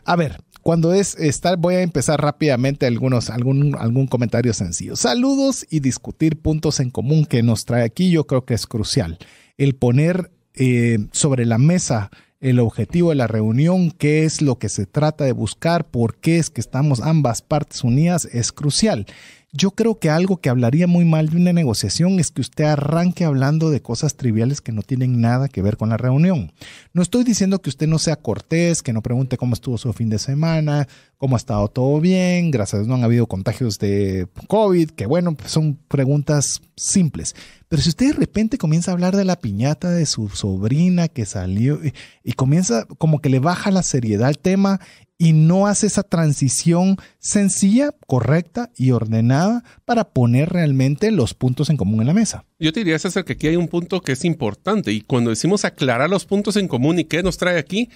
A ver, cuando es estar, voy a empezar rápidamente algunos, algún, algún comentario sencillo. Saludos y discutir puntos en común que nos trae aquí, yo creo que es crucial. El poner eh, sobre la mesa el objetivo de la reunión, qué es lo que se trata de buscar, por qué es que estamos ambas partes unidas, es crucial. Yo creo que algo que hablaría muy mal de una negociación es que usted arranque hablando de cosas triviales que no tienen nada que ver con la reunión. No estoy diciendo que usted no sea cortés, que no pregunte cómo estuvo su fin de semana, cómo ha estado todo bien, gracias a no han habido contagios de COVID, que bueno, pues son preguntas simples. Pero si usted de repente comienza a hablar de la piñata de su sobrina que salió y, y comienza como que le baja la seriedad al tema y no hace esa transición sencilla, correcta y ordenada para poner realmente los puntos en común en la mesa. Yo te diría, César, que aquí hay un punto que es importante y cuando decimos aclarar los puntos en común y qué nos trae aquí,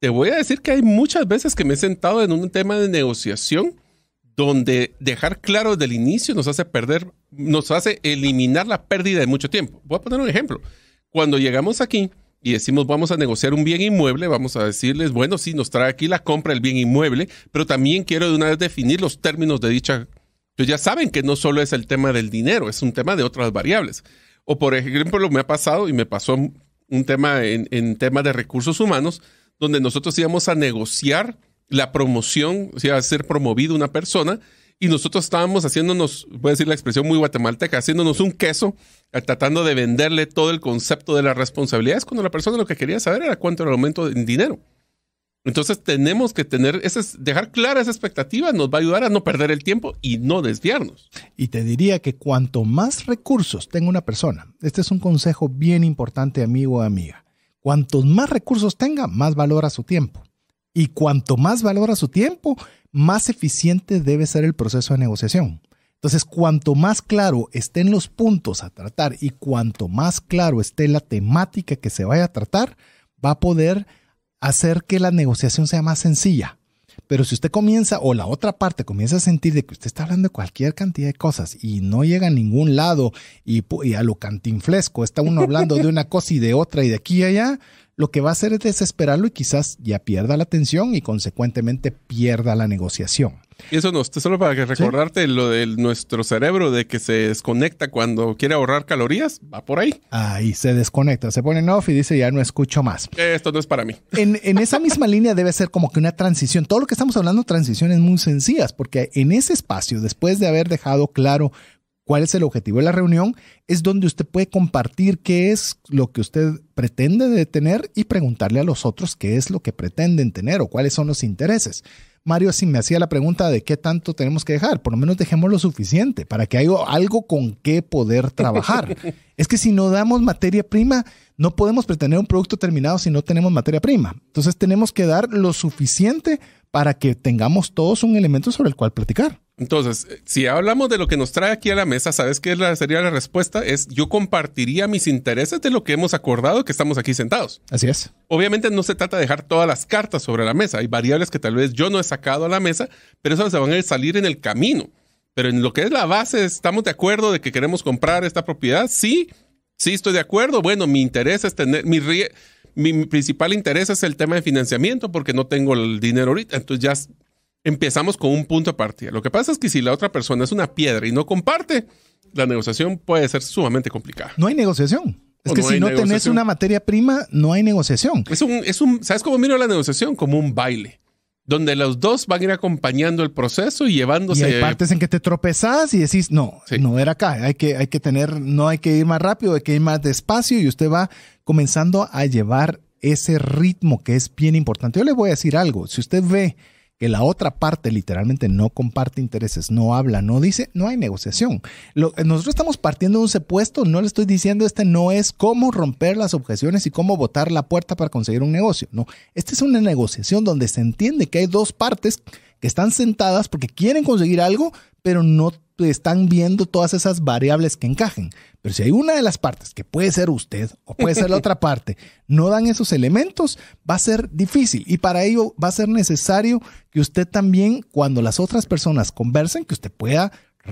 te voy a decir que hay muchas veces que me he sentado en un tema de negociación donde dejar claro desde el inicio nos hace perder, nos hace eliminar la pérdida de mucho tiempo. Voy a poner un ejemplo. Cuando llegamos aquí, y decimos vamos a negociar un bien inmueble, vamos a decirles, bueno, sí, nos trae aquí la compra del bien inmueble, pero también quiero de una vez definir los términos de dicha. Entonces ya saben que no solo es el tema del dinero, es un tema de otras variables. O por ejemplo, me ha pasado y me pasó un tema en, tema de recursos humanos, donde nosotros íbamos a negociar la promoción, o sea, a ser promovido una persona y nosotros estábamos haciéndonos, voy a decir la expresión muy guatemalteca, haciéndonos un queso, eh, tratando de venderle todo el concepto de las responsabilidades, cuando la persona lo que quería saber era cuánto era el aumento en dinero. Entonces tenemos que tener, dejar clara esa expectativa nos va a ayudar a no perder el tiempo y no desviarnos. Y te diría que cuanto más recursos tenga una persona, este es un consejo bien importante amigo o amiga, cuantos más recursos tenga, más valora su tiempo. Y cuanto más valora su tiempo, más eficiente debe ser el proceso de negociación. Entonces, cuanto más claro estén los puntos a tratar y cuanto más claro esté la temática que se vaya a tratar, va a poder hacer que la negociación sea más sencilla. Pero si usted comienza, o la otra parte comienza a sentir de que usted está hablando de cualquier cantidad de cosas y no llega a ningún lado y, y a lo cantinflesco, está uno hablando de una cosa y de otra y de aquí y allá, lo que va a hacer es desesperarlo y quizás ya pierda la atención y consecuentemente pierda la negociación. Y eso no, solo para recordarte lo de nuestro cerebro de que se desconecta cuando quiere ahorrar calorías, va por ahí. Ahí se desconecta, se pone en off y dice ya no escucho más. Esto no es para mí. En, en esa misma [LAUGHS] línea debe ser como que una transición. Todo lo que estamos hablando, transiciones muy sencillas, porque en ese espacio, después de haber dejado claro cuál es el objetivo de la reunión, es donde usted puede compartir qué es lo que usted pretende tener y preguntarle a los otros qué es lo que pretenden tener o cuáles son los intereses. Mario, si me hacía la pregunta de qué tanto tenemos que dejar, por lo menos dejemos lo suficiente para que haya algo con qué poder trabajar. [LAUGHS] es que si no damos materia prima, no podemos pretender un producto terminado si no tenemos materia prima. Entonces tenemos que dar lo suficiente para que tengamos todos un elemento sobre el cual platicar. Entonces, eh, si hablamos de lo que nos trae aquí a la mesa, ¿sabes qué sería la respuesta? Es yo compartiría mis intereses de lo que hemos acordado que estamos aquí sentados. Así es. Obviamente no se trata de dejar todas las cartas sobre la mesa. Hay variables que tal vez yo no he sacado a la mesa, pero esas se van a salir en el camino. Pero en lo que es la base, estamos de acuerdo de que queremos comprar esta propiedad. Sí, sí estoy de acuerdo. Bueno, mi interés es tener mi mi, mi principal interés es el tema de financiamiento porque no tengo el dinero ahorita. Entonces ya empezamos con un punto de partida. Lo que pasa es que si la otra persona es una piedra y no comparte, la negociación puede ser sumamente complicada. No hay negociación. Es que si no tenés una materia prima, no hay negociación. Es un, ¿sabes cómo miro la negociación? Como un baile donde los dos van a ir acompañando el proceso y llevándose. Y hay partes en que te tropezás y decís, no, no era acá, hay que, hay que tener, no hay que ir más rápido, hay que ir más despacio y usted va comenzando a llevar ese ritmo que es bien importante. Yo le voy a decir algo, si usted ve que la otra parte literalmente no comparte intereses, no habla, no dice, no hay negociación. nosotros estamos partiendo de un sepuesto, no le estoy diciendo este no es cómo romper las objeciones y cómo botar la puerta para conseguir un negocio. No, esta es una negociación donde se entiende que hay dos partes que están sentadas porque quieren conseguir algo, pero no están viendo todas esas variables que encajen. Pero si hay una de las partes, que puede ser usted o puede ser la otra [LAUGHS] parte, no dan esos elementos, va a ser difícil. Y para ello va a ser necesario que usted también, cuando las otras personas conversen, que usted pueda,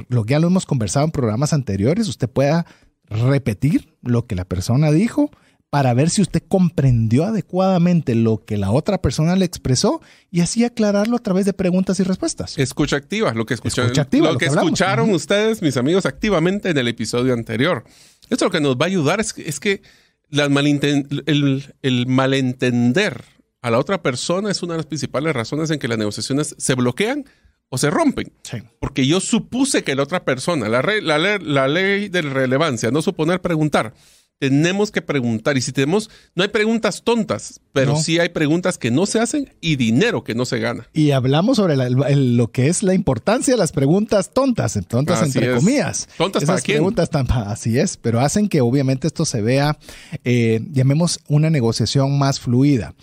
lo que ya lo hemos conversado en programas anteriores, usted pueda repetir lo que la persona dijo para ver si usted comprendió adecuadamente lo que la otra persona le expresó y así aclararlo a través de preguntas y respuestas. Escucha activa, lo que, que, escucharon ustedes, mis amigos, activamente en el episodio anterior. Esto lo que nos va a ayudar es, que las el, malentender a la otra persona es una de las principales razones en que las negociaciones se bloquean o se rompen. Porque yo supuse que la otra persona, la, ley de relevancia, no suponer preguntar, tenemos que preguntar. Y si tenemos, no hay preguntas tontas, pero sí hay preguntas que no se hacen y dinero que no se gana. Y hablamos sobre lo que es la importancia de las preguntas tontas, tontas entre comillas. Tontas Esas para preguntas así es, pero hacen que obviamente esto se vea, eh, llamemos una negociación más fluida.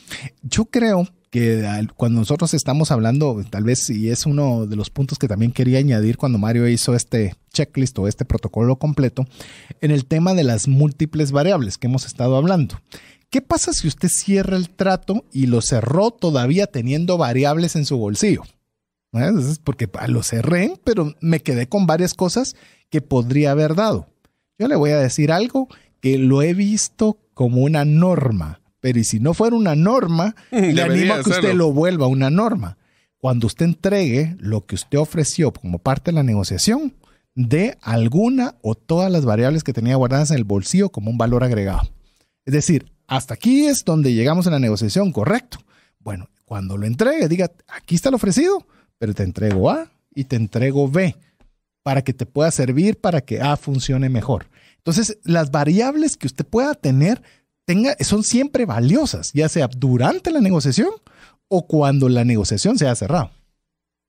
Yo creo que cuando nosotros estamos hablando, tal vez, y es uno de los puntos que también quería añadir cuando Mario hizo este checklist o este protocolo completo, en el tema de las múltiples variables que hemos estado hablando. ¿Qué pasa si usted cierra el trato y lo cerró todavía teniendo variables en su bolsillo? porque ah, lo cerré, pero me quedé con varias cosas que podría haber dado. Yo le voy a decir algo que lo he visto como una norma pero y si no fuera una norma, [LAUGHS] le animo a que usted lo vuelva una norma. Cuando usted entregue lo que usted ofreció como parte de la negociación, de alguna o todas las variables que tenía guardadas en el bolsillo como un valor agregado. Es decir, hasta aquí es donde llegamos en la negociación, correcto. Bueno, cuando lo entregue, diga, aquí está lo ofrecido, pero te entrego A y te entrego B para que te pueda servir para que A funcione mejor. Entonces, las variables que usted pueda tener son siempre valiosas, ya sea durante la negociación o cuando la negociación se ha cerrado.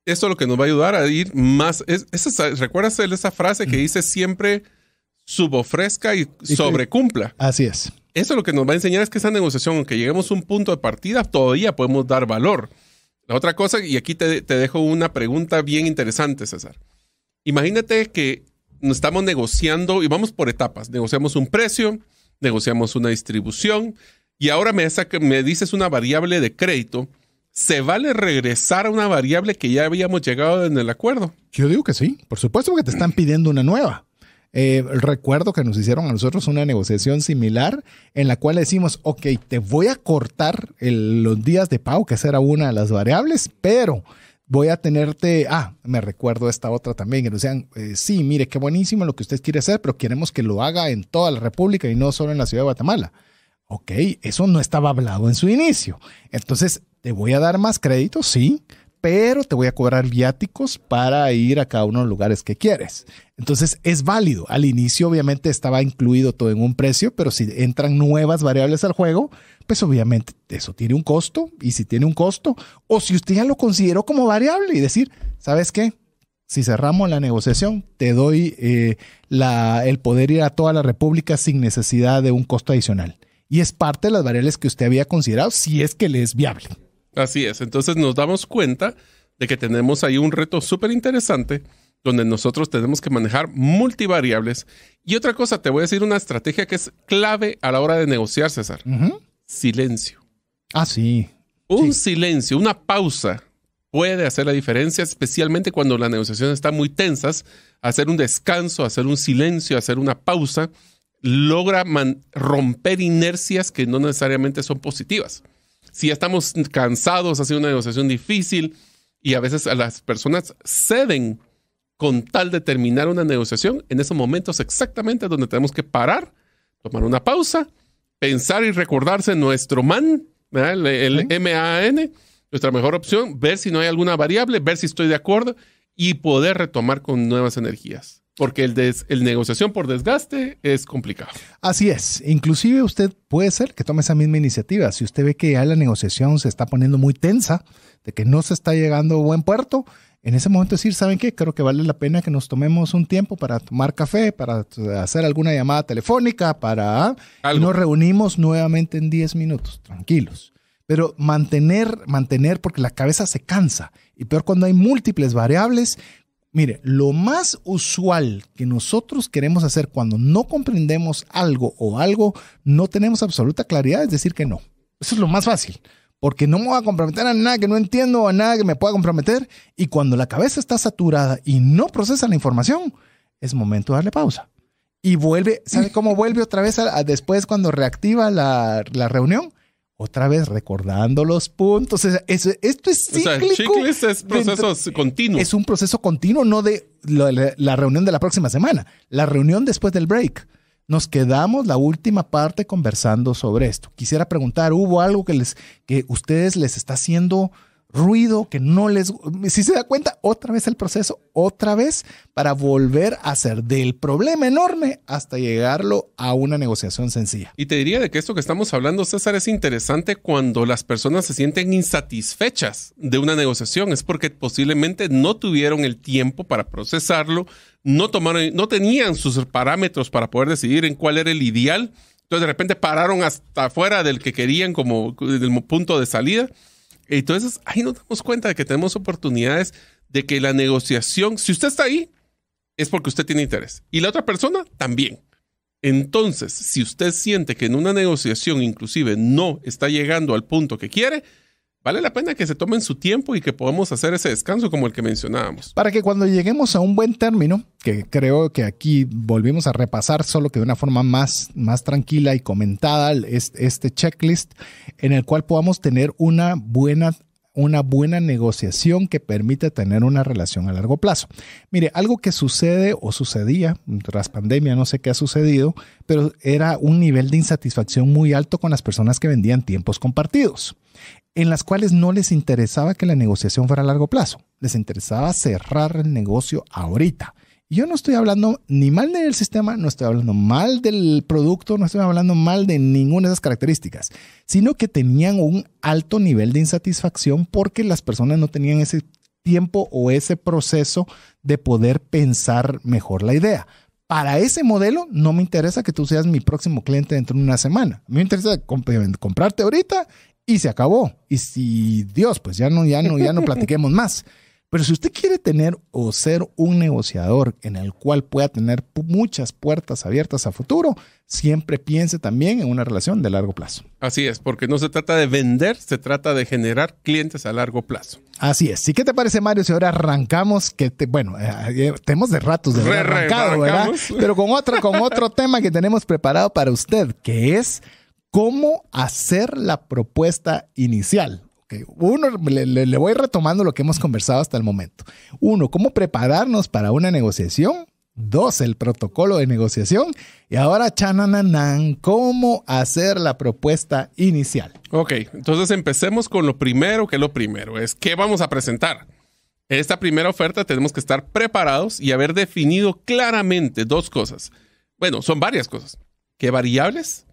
Eso lo que nos va a ayudar a ir más. ¿Recuerdas esa frase que dice siempre subofrezca y sobrecumpla? Así es. Eso lo que nos va a enseñar es que esa negociación, aunque lleguemos a un punto de partida, todavía podemos dar valor. La otra cosa, y aquí te, dejo una pregunta bien interesante, César. Imagínate que nos estamos negociando y vamos por etapas. Negociamos un precio, negociamos una distribución y ahora me, me dices una variable de crédito. ¿Se vale regresar a una variable que ya habíamos llegado en el acuerdo? Yo digo que sí, por supuesto que te están pidiendo una nueva. Eh, recuerdo que nos hicieron a nosotros una negociación similar en la cual decimos, ok, te voy a cortar los días de pago, que esa era una de las variables, pero voy a tenerte, ah, me recuerdo esta otra también, que nos decían, eh, sí, mire, qué buenísimo lo que usted quiere hacer, pero queremos que lo haga en toda la República y no solo en la ciudad de Guatemala. Ok, eso no estaba hablado en su inicio. Entonces, ¿te voy a dar más crédito? Sí, pero te voy a cobrar viáticos para ir a cada uno de los lugares que quieres. Entonces, es válido. Al inicio, obviamente, estaba incluido todo en un precio, pero si entran nuevas variables al juego, pues obviamente eso tiene un costo y si tiene un costo, o si usted ya lo consideró como variable y decir, ¿sabes qué? Si cerramos la negociación, te doy eh, la, el poder ir a toda la República sin necesidad de un costo adicional. Y es parte de las variables que usted había considerado si es que le es viable. Así es, entonces nos damos cuenta de que tenemos ahí un reto súper interesante donde nosotros tenemos que manejar multivariables. Y otra cosa, te voy a decir una estrategia que es clave a la hora de negociar, César silencio. Ah, sí. Un silencio, una pausa puede hacer la diferencia, especialmente cuando las negociaciones están muy tensas. Hacer un descanso, hacer un silencio, hacer una pausa, logra romper inercias que no necesariamente son positivas. Si estamos cansados, ha sido una negociación difícil y a veces las personas ceden con tal de terminar una negociación, en esos momentos exactamente donde tenemos que parar, tomar una pausa pensar y recordarse nuestro man, el, m a MAN, nuestra mejor opción, ver si no hay alguna variable, ver si estoy de acuerdo y poder retomar con nuevas energías. Porque el, el negociación por desgaste es complicado. Así es. Inclusive usted puede ser que tome esa misma iniciativa. Si usted ve que ya la negociación se está poniendo muy tensa, de que no se está llegando a buen puerto, en ese momento decir, ¿saben qué? Creo que vale la pena que nos tomemos un tiempo para tomar café, para hacer alguna llamada telefónica, para... Y nos reunimos nuevamente en 10 minutos, tranquilos. Pero mantener, mantener, porque la cabeza se cansa. Y peor cuando hay múltiples variables. Mire, lo más usual que nosotros queremos hacer cuando no comprendemos algo o algo no tenemos absoluta claridad es decir que no. Eso es lo más fácil porque no me voy a comprometer a nada que no entiendo, a nada que me pueda comprometer. Y cuando la cabeza está saturada y no procesa la información, es momento de darle pausa. Y vuelve, ¿sabe cómo vuelve otra vez después cuando reactiva la, la, reunión? Otra vez recordando los puntos. esto es cíclico. O es proceso continuo. Es un proceso continuo, no de la reunión de la próxima semana, la reunión después del break nos quedamos la última parte conversando sobre esto. Quisiera preguntar, ¿hubo algo que, les, que ustedes les está haciendo ruido que no les... Si se da cuenta, otra vez el proceso, otra vez para volver a ser del problema enorme hasta llegarlo a una negociación sencilla. Y te diría de que esto que estamos hablando, César, es interesante cuando las personas se sienten insatisfechas de una negociación. Es porque posiblemente no tuvieron el tiempo para procesarlo, no, tomaron, no tenían sus parámetros para poder decidir en cuál era el ideal. Entonces de repente pararon hasta afuera del que querían como del punto de salida entonces, ahí nos damos cuenta de que tenemos oportunidades de que la negociación, si usted está ahí, es porque usted tiene interés. Y la otra persona también. Entonces, si usted siente que en una negociación inclusive no está llegando al punto que quiere, vale la pena que se tomen su tiempo y que podamos hacer ese descanso como el que mencionábamos. Para que cuando lleguemos a un buen término, que creo que aquí volvimos a repasar, solo que de una forma más, más tranquila y comentada, este checklist, en el cual podamos tener una buena una buena negociación que permite tener una relación a largo plazo. Mire, algo que sucede o sucedía tras pandemia, no sé qué ha sucedido, pero era un nivel de insatisfacción muy alto con las personas que vendían tiempos compartidos, en las cuales no les interesaba que la negociación fuera a largo plazo, les interesaba cerrar el negocio ahorita. Yo no estoy hablando ni mal del sistema, no estoy hablando mal del producto, no estoy hablando mal de ninguna de esas características, sino que tenían un alto nivel de insatisfacción porque las personas no tenían ese tiempo o ese proceso de poder pensar mejor la idea. Para ese modelo no me interesa que tú seas mi próximo cliente dentro de una semana. Me interesa comprarte ahorita y se acabó. Y si Dios, pues ya no, ya no, ya no platiquemos más. Pero si usted quiere tener o ser un negociador en el cual pueda tener muchas puertas abiertas a futuro, siempre piense también en una relación de largo plazo. Así es, porque no se trata de vender, se trata de generar clientes a largo plazo. Así es. ¿Y qué te parece, Mario, si ahora arrancamos? Que te, bueno, eh, eh, tenemos de ratos de haber arrancado, ¿verdad? [LAUGHS] Pero con otro, con otro tema que tenemos preparado para usted, que es cómo hacer la propuesta inicial uno, le, voy retomando lo que hemos conversado hasta el momento. Uno, cómo prepararnos para una negociación. Dos, el protocolo de negociación. Y ahora, chanananan, cómo hacer la propuesta inicial. Ok, entonces empecemos con lo primero, que lo primero es, ¿qué vamos a presentar? Esta primera oferta tenemos que estar preparados y haber definido claramente dos cosas. Bueno, son varias cosas. ¿Qué variables?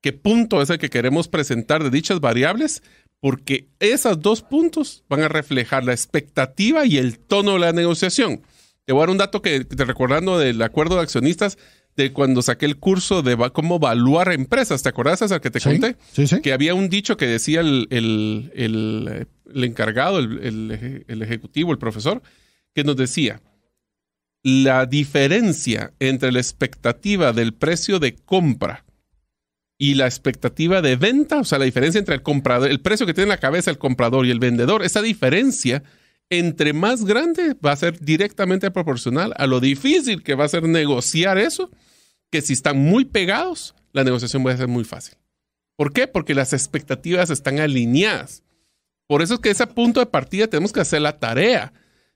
¿Qué punto es el que queremos presentar de dichas variables? porque esos dos puntos van a reflejar la expectativa y el tono de la negociación. Te voy a dar un dato que te recordando del acuerdo de accionistas de cuando saqué el curso de cómo evaluar empresas. ¿Te acordás, al que te conté? Que había un dicho que decía el, el encargado, el ejecutivo, el profesor, que nos decía, la diferencia entre la expectativa del precio de compra y la expectativa de venta, o sea, la diferencia entre el comprador, el precio que tiene en la cabeza el comprador y el vendedor, esa diferencia entre más grande va a ser directamente proporcional a lo difícil que va a ser negociar eso, que si están muy pegados, la negociación va a ser muy fácil. ¿Por qué? Porque las expectativas están alineadas. Por eso es que ese punto de partida tenemos que hacer la tarea.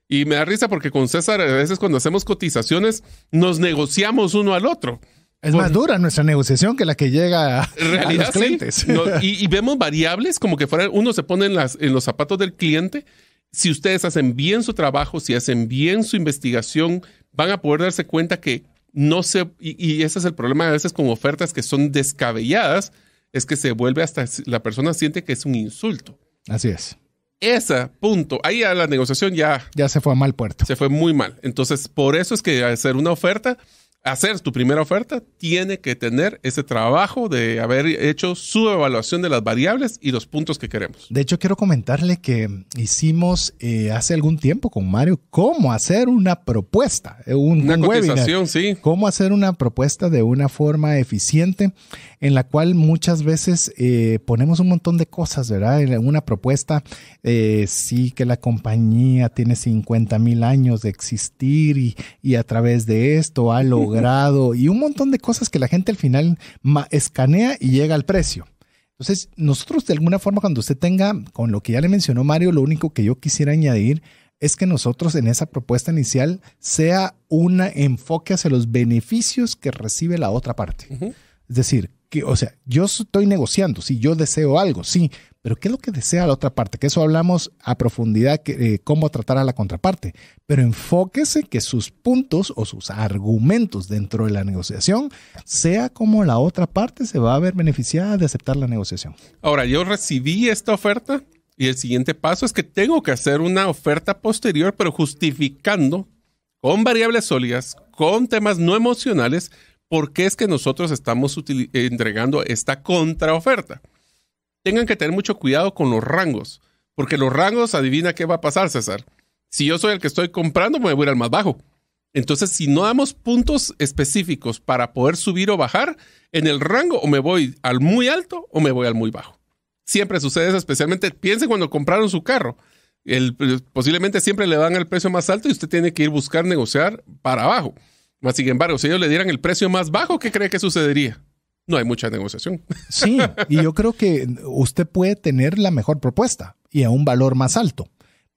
Y me da risa porque con César a veces cuando hacemos cotizaciones nos negociamos uno al otro. Es más dura nuestra negociación que la que llega a, los clientes. [LAUGHS] y, vemos variables como que fuera, uno se pone en, los zapatos del cliente. Si ustedes hacen bien su trabajo, si hacen bien su investigación, van a poder darse cuenta que no se, y, ese es el problema a veces con ofertas que son descabelladas, es que se vuelve hasta la persona siente que es un insulto. Así es. Ese punto, ahí a la negociación ya... Ya se fue a mal puerto. Se fue muy mal. Entonces, por eso es que hacer una oferta hacer tu primera oferta, tiene que tener ese trabajo de haber hecho su evaluación de las variables y los puntos que queremos. De hecho, quiero comentarle que hicimos eh, hace algún tiempo con Mario cómo hacer una propuesta, eh, un, una cotización, sí. Cómo hacer una propuesta de una forma eficiente en la cual muchas veces eh, ponemos un montón de cosas, ¿verdad? En una propuesta, eh, sí que la compañía tiene 50 mil años de existir y, a través de esto ha logrado y un montón de cosas que la gente al final escanea y llega al precio. Entonces, nosotros de alguna forma, cuando usted tenga, con lo que ya le mencionó Mario, lo único que yo quisiera añadir es que nosotros en esa propuesta inicial sea un enfoque hacia los beneficios que recibe la otra parte. Es decir, o sea, yo estoy negociando, si sí, yo deseo algo, sí, pero ¿qué es lo que desea la otra parte? Que eso hablamos a profundidad, eh, cómo tratar a la contraparte, pero enfóquese que sus puntos o sus argumentos dentro de la negociación sea como la otra parte se va a ver beneficiada de aceptar la negociación. Ahora, yo recibí esta oferta y el siguiente paso es que tengo que hacer una oferta posterior, pero justificando con variables sólidas, con temas no emocionales, ¿por qué es que nosotros estamos entregando esta contraoferta? Tengan que tener mucho cuidado con los rangos, porque los rangos, adivina qué va a pasar, César. Si yo soy el que estoy comprando, me voy al más bajo. Entonces, si no damos puntos específicos para poder subir o bajar en el rango, o me voy al muy alto o me voy al muy bajo. Siempre sucede eso, especialmente piensen cuando compraron su carro. El, posiblemente siempre le dan el precio más alto y usted tiene que ir buscar negociar para abajo. Mas, sin embargo, si ellos le dieran el precio más bajo, ¿qué cree que sucedería? No hay mucha negociación. Sí, y yo creo que usted puede tener la mejor propuesta y a un valor más alto,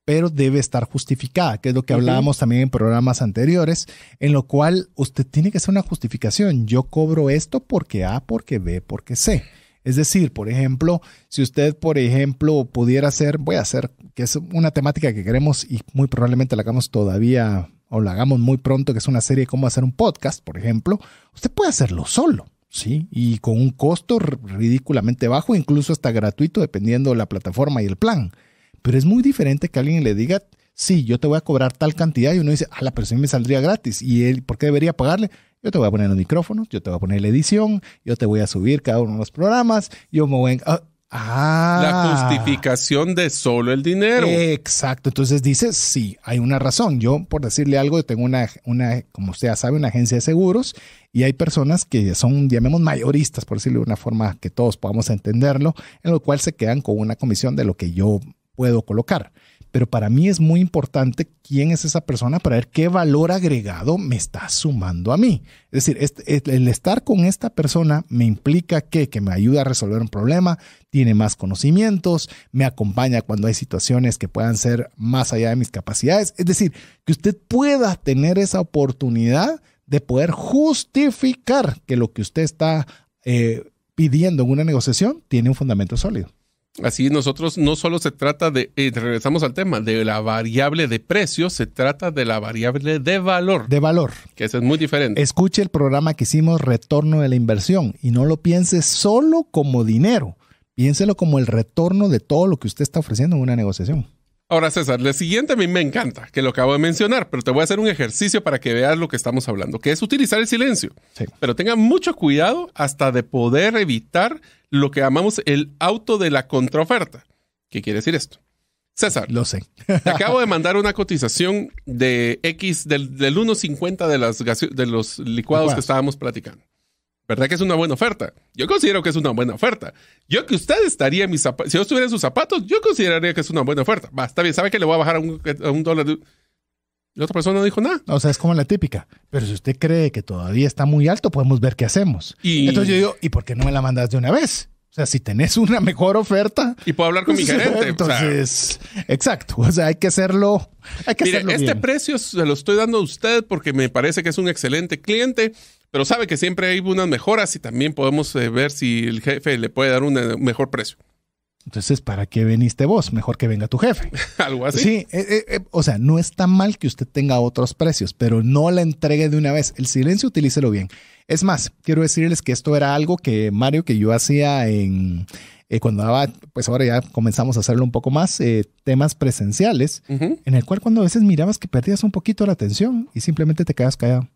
pero debe estar justificada, que es lo que hablábamos también en programas anteriores, en lo cual usted tiene que hacer una justificación. Yo cobro esto porque A, porque B, porque C. Es decir, por ejemplo, si usted, por ejemplo, pudiera hacer, voy a hacer, que es una temática que queremos y muy probablemente la hagamos todavía o lo hagamos muy pronto, que es una serie de cómo hacer un podcast, por ejemplo, usted puede hacerlo solo. ¿sí? Y con un costo ridículamente bajo, incluso hasta gratuito, dependiendo de la plataforma y el plan. Pero es muy diferente que alguien le diga, sí, yo te voy a cobrar tal cantidad y uno dice, a ah, la persona me saldría gratis. ¿Y él por qué debería pagarle? Yo te voy a poner los micrófonos, yo te voy a poner la edición, yo te voy a subir cada uno de los programas, yo me voy a... Ah, la justificación de solo el dinero. Exacto. Entonces dices sí, hay una razón. Yo, por decirle algo, tengo una, una, como usted ya sabe, una agencia de seguros y hay personas que son, llamemos, mayoristas, por decirlo de una forma que todos podamos entenderlo, en lo cual se quedan con una comisión de lo que yo puedo colocar pero para mí es muy importante quién es esa persona para ver qué valor agregado me está sumando a mí. Es decir, este, el estar con esta persona me implica que, que me ayuda a resolver un problema, tiene más conocimientos, me acompaña cuando hay situaciones que puedan ser más allá de mis capacidades. Es decir, que usted pueda tener esa oportunidad de poder justificar que lo que usted está eh, pidiendo en una negociación tiene un fundamento sólido. Así nosotros no solo se trata de, eh, regresamos al tema, de la variable de precio, se trata de la variable de valor. De valor. Que eso es muy diferente. Escuche el programa que hicimos, Retorno de la Inversión, y no lo piense solo como dinero, piénselo como el retorno de todo lo que usted está ofreciendo en una negociación. Ahora, César, lo siguiente a mí me encanta, que lo acabo de mencionar, pero te voy a hacer un ejercicio para que veas lo que estamos hablando, que es utilizar el silencio. Pero tenga mucho cuidado hasta de poder evitar lo que llamamos el auto de la contraoferta. ¿Qué quiere decir esto? César. Lo sé. te acabo de mandar una cotización de X del, 1.50 de, de los licuados que estábamos platicando. ¿Verdad que es una buena oferta? Yo considero que es una buena oferta. Yo que usted estaría en mis zapatos, si yo estuviera en sus zapatos, yo consideraría que es una buena oferta. Va, está bien, ¿sabe que le voy a bajar a un, dólar? la otra persona no dijo nada. O sea, es como la típica. Pero si usted cree que todavía está muy alto, podemos ver qué hacemos. Entonces yo digo, ¿y por qué no me la mandas de una vez? O sea, si tenés una mejor oferta. Y puedo hablar con mi gerente. Entonces, exacto. O sea, hay que hacerlo. Hay que mire, este precio se lo estoy dando a usted porque me parece que es un excelente cliente pero sabe que siempre hay unas mejoras y también podemos eh, ver si el jefe le puede dar un eh, mejor precio. Entonces, ¿para qué veniste vos? Mejor que venga tu jefe. [LAUGHS] Algo así. Sí, eh, o sea, no está mal que usted tenga otros precios, pero no la entregue de una vez. El silencio utilícelo bien. Es más, quiero decirles que esto era algo que Mario, que yo hacía en, cuando daba, pues ahora ya comenzamos a hacerlo un poco más, temas presenciales, en el cual cuando a veces mirabas que perdías un poquito la atención y simplemente te quedas callado.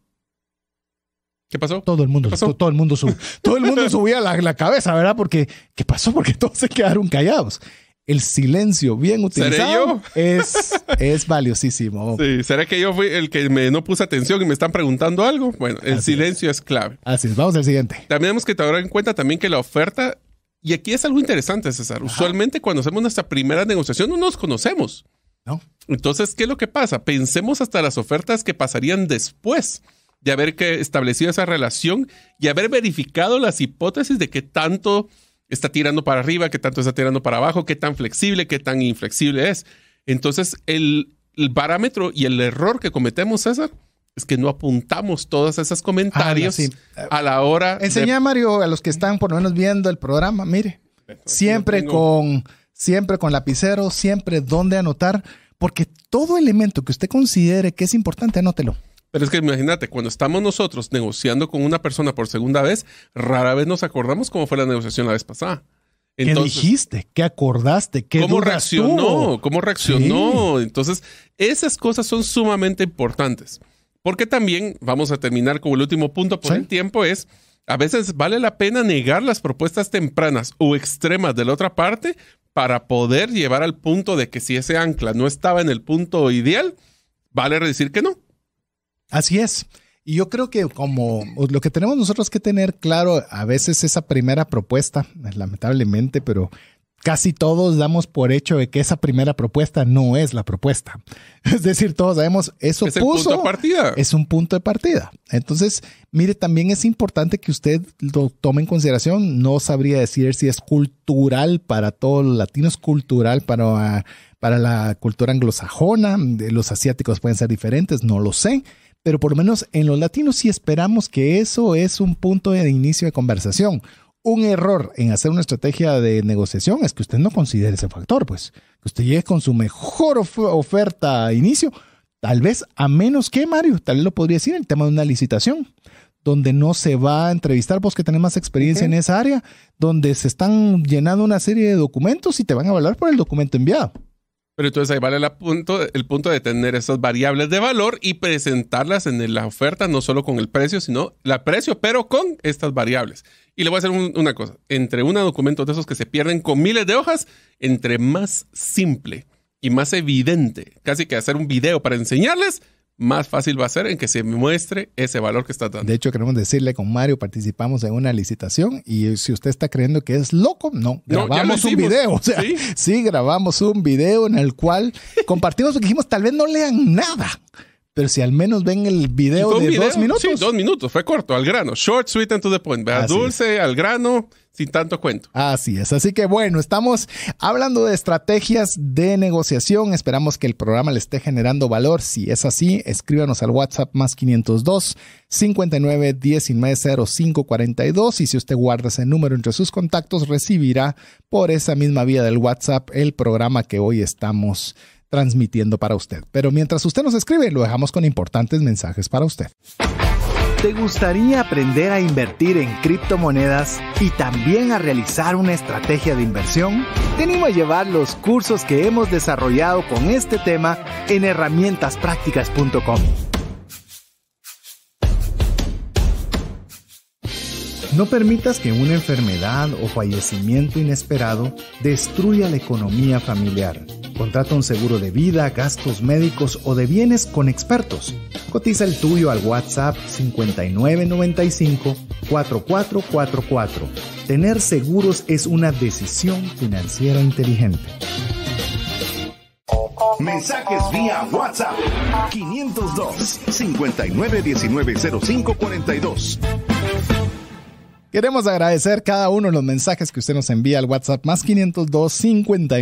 ¿Qué pasó? Todo el mundo, Todo, el mundo [LAUGHS] todo el mundo subía la, cabeza, ¿verdad? Porque, ¿qué pasó? Porque todos se quedaron callados. El silencio bien utilizado Es, es valiosísimo. [LAUGHS] Sí, ¿será que yo fui el que me, no puse atención y me están preguntando algo? Bueno, el silencio es. clave. Así es, vamos al siguiente. También tenemos que tener en cuenta también que la oferta, y aquí es algo interesante, César. Usualmente cuando hacemos nuestra primera negociación no nos conocemos. No. Entonces, ¿qué es lo que pasa? Pensemos hasta las ofertas que pasarían después de haber establecido esa relación y haber verificado las hipótesis de qué tanto está tirando para arriba, qué tanto está tirando para abajo, qué tan flexible, qué tan inflexible es. Entonces, el, parámetro y el error que cometemos, César, es que no apuntamos todas esas comentarios ah, a la hora. Enseña, Mario, a los que están por lo menos viendo el programa, mire, siempre con, siempre con lapicero, siempre dónde anotar, porque todo elemento que usted considere que es importante, anótelo. Pero es que imagínate, cuando estamos nosotros negociando con una persona por segunda vez, rara vez nos acordamos cómo fue la negociación la vez pasada. Entonces, ¿Qué dijiste? ¿Qué acordaste? ¿Cómo reaccionó? ¿Cómo reaccionó? Entonces, esas cosas son sumamente importantes. Porque también, vamos a terminar con el último punto por el tiempo, es a veces vale la pena negar las propuestas tempranas o extremas de la otra parte para poder llevar al punto de que si ese ancla no estaba en el punto ideal, vale decir que no Así es. Y yo creo que como lo que tenemos nosotros que tener claro, a veces esa primera propuesta, lamentablemente, pero casi todos damos por hecho de que esa primera propuesta no es la propuesta. [LAUGHS] Es decir, todos sabemos, eso es puso, punto partida. Es un punto de partida. Entonces, mire, también es importante que usted lo tome en consideración. No sabría decir si es cultural para todos los latinos, cultural para, para la cultura anglosajona, los asiáticos pueden ser diferentes, no lo sé pero por lo menos en los latinos si esperamos que eso es un punto de inicio de conversación. Un error en hacer una estrategia de negociación es que usted no considere ese factor, pues que usted llegue con su mejor oferta a inicio, tal vez a menos que Mario, tal vez lo podría decir, el tema de una licitación donde no se va a entrevistar, vos que tenés más experiencia en esa área, donde se están llenando una serie de documentos y te van a evaluar por el documento enviado. Pero entonces ahí vale punto, el punto de tener esas variables de valor y presentarlas en la oferta, no solo con el precio, sino la precio, pero con estas variables. Y le voy a hacer una cosa, entre un documento de esos que se pierden con miles de hojas, entre más simple y más evidente, casi que hacer un video para enseñarles, más fácil va a ser en que se muestre ese valor que está dando. De hecho, queremos decirle con Mario, participamos en una licitación y si usted está creyendo que es loco, no, grabamos un video. O sea, ¿Sí? grabamos un video en el cual [LAUGHS] compartimos lo que dijimos, tal vez no lean nada. Pero si al menos ven el video de dos minutos. Sí, dos minutos, fue corto, al grano. Short, sweet and to the point. Dulce, al grano, sin tanto cuento. Así es. Así que bueno, estamos hablando de estrategias de negociación. Esperamos que el programa le esté generando valor. Si es así, escríbanos al WhatsApp más 502 59 19 42. Y si usted guarda ese número entre sus contactos, recibirá por esa misma vía del WhatsApp el programa que hoy estamos transmitiendo para usted. Pero mientras usted nos escribe, lo dejamos con importantes mensajes para usted. ¿Te gustaría aprender a invertir en criptomonedas y también a realizar una estrategia de inversión? Tenemos a llevar los cursos que hemos desarrollado con este tema en herramientaspracticas.com. No permitas que una enfermedad o fallecimiento inesperado destruya la economía familiar. Contrata un seguro de vida, gastos médicos o de bienes con expertos. Cotiza el tuyo al WhatsApp 5995 4444. Tener seguros es una decisión financiera inteligente. Mensajes vía WhatsApp 502 Queremos agradecer cada uno de los mensajes que usted nos envía al WhatsApp más 502 59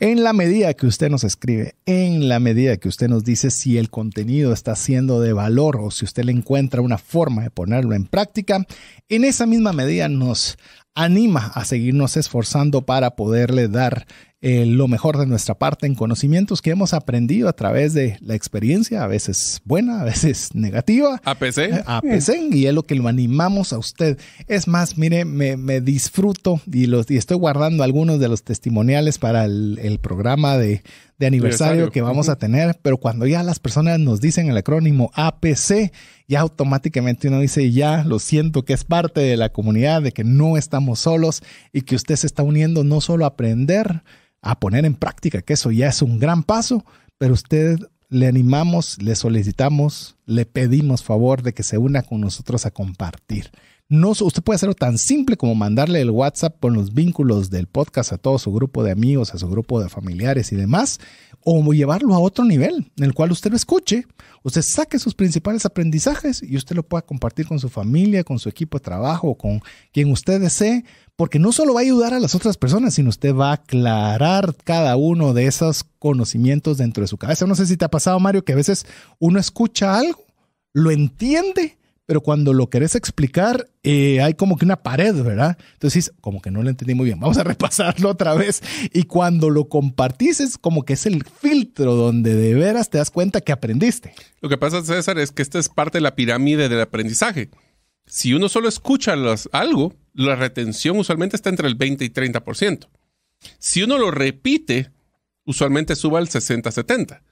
en la medida que usted nos escribe, en la medida que usted nos dice si el contenido está siendo de valor o si usted le encuentra una forma de ponerlo en práctica, en esa misma medida nos anima a seguirnos esforzando para poderle dar eh, lo mejor de nuestra parte en conocimientos que hemos aprendido a través de la experiencia, a veces buena, a veces negativa. APC. Eh, APC, y es lo que lo animamos a usted. Es más, mire, me, disfruto y, los, y estoy guardando algunos de los testimoniales para el, programa de, de aniversario que vamos a tener, pero cuando ya las personas nos dicen el acrónimo APC, ya automáticamente uno dice, ya lo siento que es parte de la comunidad, de que no estamos solos y que usted se está uniendo no solo a aprender, a poner en práctica, que eso ya es un gran paso, pero usted le animamos, le solicitamos, le pedimos favor de que se una con nosotros a compartir. No, usted puede hacerlo tan simple como mandarle el WhatsApp con los vínculos del podcast a todo su grupo de amigos, a su grupo de familiares y demás, o llevarlo a otro nivel en el cual usted lo escuche, usted saque sus principales aprendizajes y usted lo pueda compartir con su familia, con su equipo de trabajo, con quien usted desee, porque no solo va a ayudar a las otras personas, sino usted va a aclarar cada uno de esos conocimientos dentro de su cabeza. No sé si te ha pasado, Mario, que a veces uno escucha algo, lo entiende, pero cuando lo querés explicar, eh, hay como que una pared, ¿verdad? Entonces, como que no lo entendí muy bien. Vamos a [LAUGHS] repasarlo otra vez. Y cuando lo compartís, es como que es el filtro donde de veras te das cuenta que aprendiste. Lo que pasa, César, es que esta es parte de la pirámide del aprendizaje. Si uno solo escucha algo, la retención usualmente está entre el 20 y 30%. Si uno lo repite, usualmente sube al 60-70%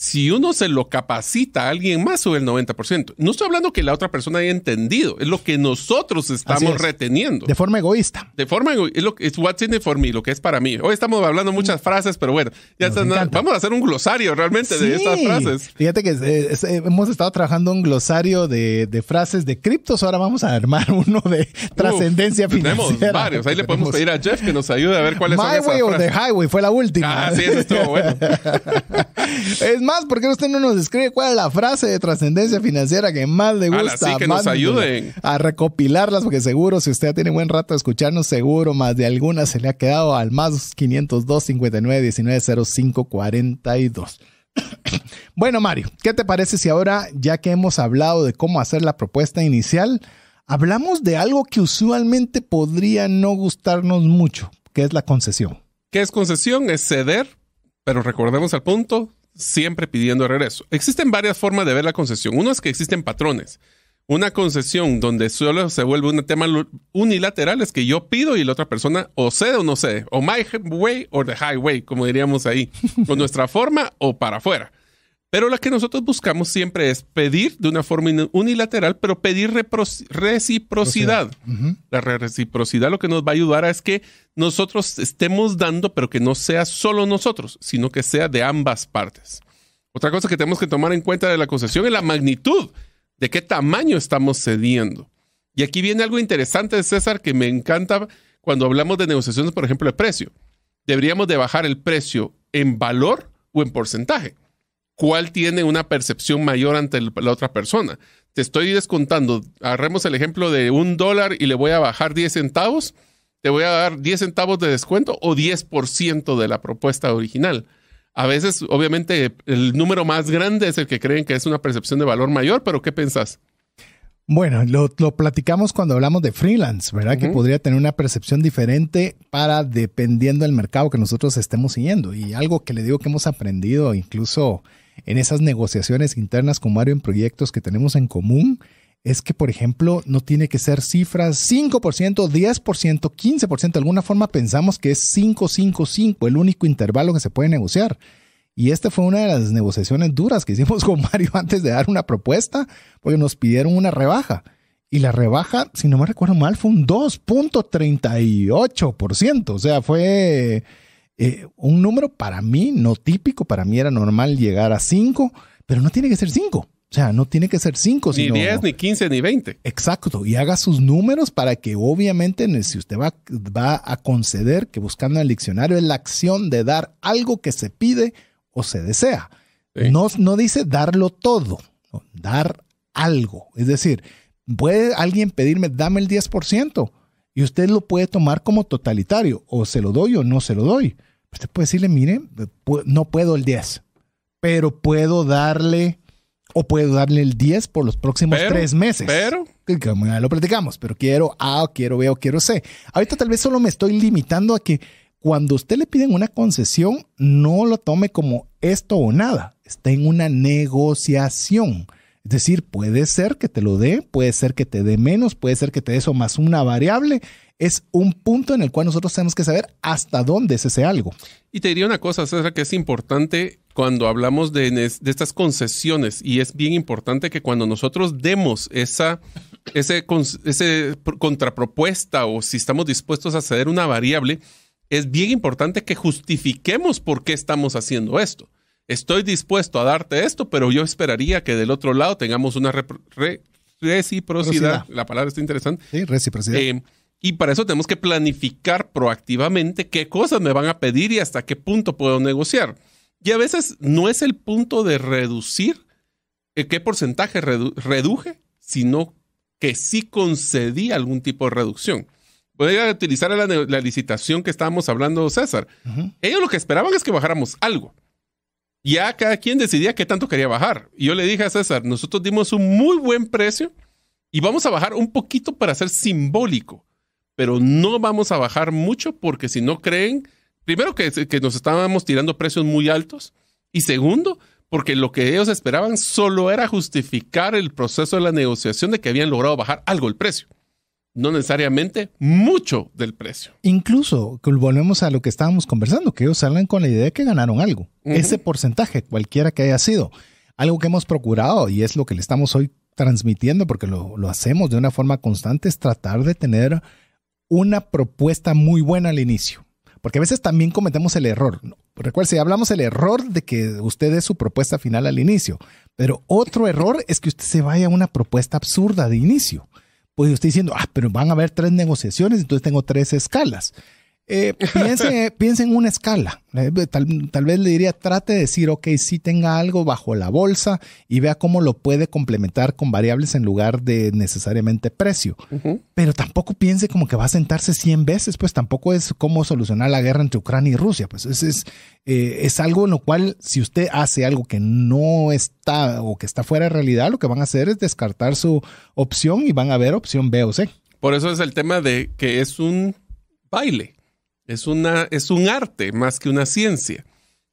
si uno se lo capacita a alguien más sube el 90%, no estoy hablando que la otra persona haya entendido, es lo que nosotros estamos reteniendo. De forma egoísta. De forma egoísta, es lo what's in it for me, lo que es para mí. Hoy estamos hablando muchas frases, pero bueno, ya vamos a hacer un glosario realmente de estas frases. Fíjate que eh, eh, hemos estado trabajando un glosario de, frases de criptos, ahora vamos a armar [LAUGHS] uno de trascendencia financiera. Tenemos varios, ahí le podemos pedir a Jeff que nos ayude a ver cuáles son esas the highway fue la última. Ah, sí, [LAUGHS] [LAUGHS] es más, ¿por qué usted no nos describe cuál es la frase de trascendencia financiera que más le gusta? Así que nos ayuden. A recopilarlas, porque seguro, si usted tiene buen rato de escucharnos, seguro más de alguna se le ha quedado al más 502 59 19 05 42. bueno, Mario, ¿qué te parece si ahora, ya que hemos hablado de cómo hacer la propuesta inicial, hablamos de algo que usualmente podría no gustarnos mucho, que es la concesión? ¿Qué es concesión? Es ceder, pero recordemos al punto, siempre pidiendo regreso. Existen varias formas de ver la concesión. Uno es que existen patrones. Una concesión donde solo se vuelve un tema unilateral es que yo pido y la otra persona o cede o no cede, o my way or the highway, como diríamos ahí, con [LAUGHS] nuestra forma o para afuera. Pero la que nosotros buscamos siempre es pedir de una forma unilateral, pero pedir reciprocidad. La reciprocidad lo que nos va a ayudar es que nosotros estemos dando, pero que no sea solo nosotros, sino que sea de ambas partes. Otra cosa que tenemos que tomar en cuenta de la concesión es la magnitud, de qué tamaño estamos cediendo. Y aquí viene algo interesante de César que me encanta cuando hablamos de negociaciones, por ejemplo, de precio. Deberíamos de bajar el precio en valor o en porcentaje cuál tiene una percepción mayor ante la otra persona. Te estoy descontando, agarremos el ejemplo de un dólar y le voy a bajar 10 centavos, te voy a dar 10 centavos de descuento o 10% de la propuesta original. A veces, obviamente, el número más grande es el que creen que es una percepción de valor mayor, pero ¿qué pensás? Bueno, lo, platicamos cuando hablamos de freelance, ¿verdad? Que podría tener una percepción diferente para dependiendo del mercado que nosotros estemos siguiendo. Y algo que le digo que hemos aprendido incluso en esas negociaciones internas con Mario en proyectos que tenemos en común es que, por ejemplo, no tiene que ser cifras 5%, 10%, 15%. De alguna forma pensamos que es 5, 5, 5, el único intervalo que se puede negociar. Y esta fue una de las negociaciones duras que hicimos [LAUGHS] con Mario antes de dar una propuesta, porque nos pidieron una rebaja. Y la rebaja, si no me recuerdo mal, fue un 2.38%. O sea, fue eh, un número para mí no típico, para mí era normal llegar a 5, pero no tiene que ser 5. O sea, no tiene que ser 5, Ni 10, ni 15, ni 20. Exacto. Y haga sus números para que obviamente si usted va, va a conceder que buscando en el diccionario es la acción de dar algo que se pide o se desea. No, dice darlo todo, dar algo. Es decir, puede alguien pedirme, dame el 10%, y usted lo puede tomar como totalitario, o se lo doy o no se lo doy usted pues, puede decirle, mire, no puedo el 10, pero puedo darle o puedo darle el 10 por los próximos tres meses. Pero. lo platicamos, pero quiero A, quiero B o quiero C. Ahorita tal vez solo me estoy limitando a que cuando usted le piden una concesión, no lo tome como esto o nada. Está en una negociación. Es decir, puede ser que te lo dé, puede ser que te dé menos, puede ser que te dé eso más una variable es un punto en el cual nosotros tenemos que saber hasta dónde es ese algo. Y te diría una cosa, César, que es importante cuando hablamos de, estas concesiones y es bien importante que cuando nosotros demos esa ese, contrapropuesta o si estamos dispuestos a ceder una variable, es bien importante que justifiquemos por qué estamos haciendo esto. Estoy dispuesto a darte esto, pero yo esperaría que del otro lado tengamos una reciprocidad. La palabra está interesante. Sí, reciprocidad. Eh, y para eso tenemos que planificar proactivamente qué cosas me van a pedir y hasta qué punto puedo negociar. Y a veces no es el punto de reducir eh, qué porcentaje reduje, sino que sí concedí algún tipo de reducción. Voy a utilizar la, licitación que estábamos hablando, César. Ellos lo que esperaban es que bajáramos algo. Ya cada quien decidía qué tanto quería bajar. Y yo le dije a César, nosotros dimos un muy buen precio y vamos a bajar un poquito para ser simbólico pero no vamos a bajar mucho porque si no creen, primero que, nos estábamos tirando precios muy altos y segundo, porque lo que ellos esperaban solo era justificar el proceso de la negociación de que habían logrado bajar algo el precio no necesariamente mucho del precio. Incluso volvemos a lo que estábamos conversando, que ellos salen con la idea de que ganaron algo. Ese porcentaje, cualquiera que haya sido, algo que hemos procurado y es lo que le estamos hoy transmitiendo, porque lo hacemos de una forma constante, es tratar de tener una propuesta muy buena al inicio. Porque a veces también cometemos el error. Recuerden, si hablamos el error de que usted es su propuesta final al inicio, pero otro error es que usted se vaya a una propuesta absurda de inicio. Pues usted diciendo, ah, pero van a haber tres negociaciones, entonces tengo tres escalas. Eh, piense eh, [LAUGHS] en una escala. Eh, tal, vez le diría, trate de decir, ok, si tenga algo bajo la bolsa y vea cómo lo puede complementar con variables en lugar de necesariamente precio. Pero tampoco piense como que va a sentarse 100 veces, pues tampoco es cómo solucionar la guerra entre Ucrania y Rusia. Pues es, eh, es algo en lo cual si usted hace algo que no está o que está fuera de realidad, lo que van a hacer es descartar su opción y van a ver opción B o C. Por eso es el tema de que es un baile es, una, es un arte más que una ciencia.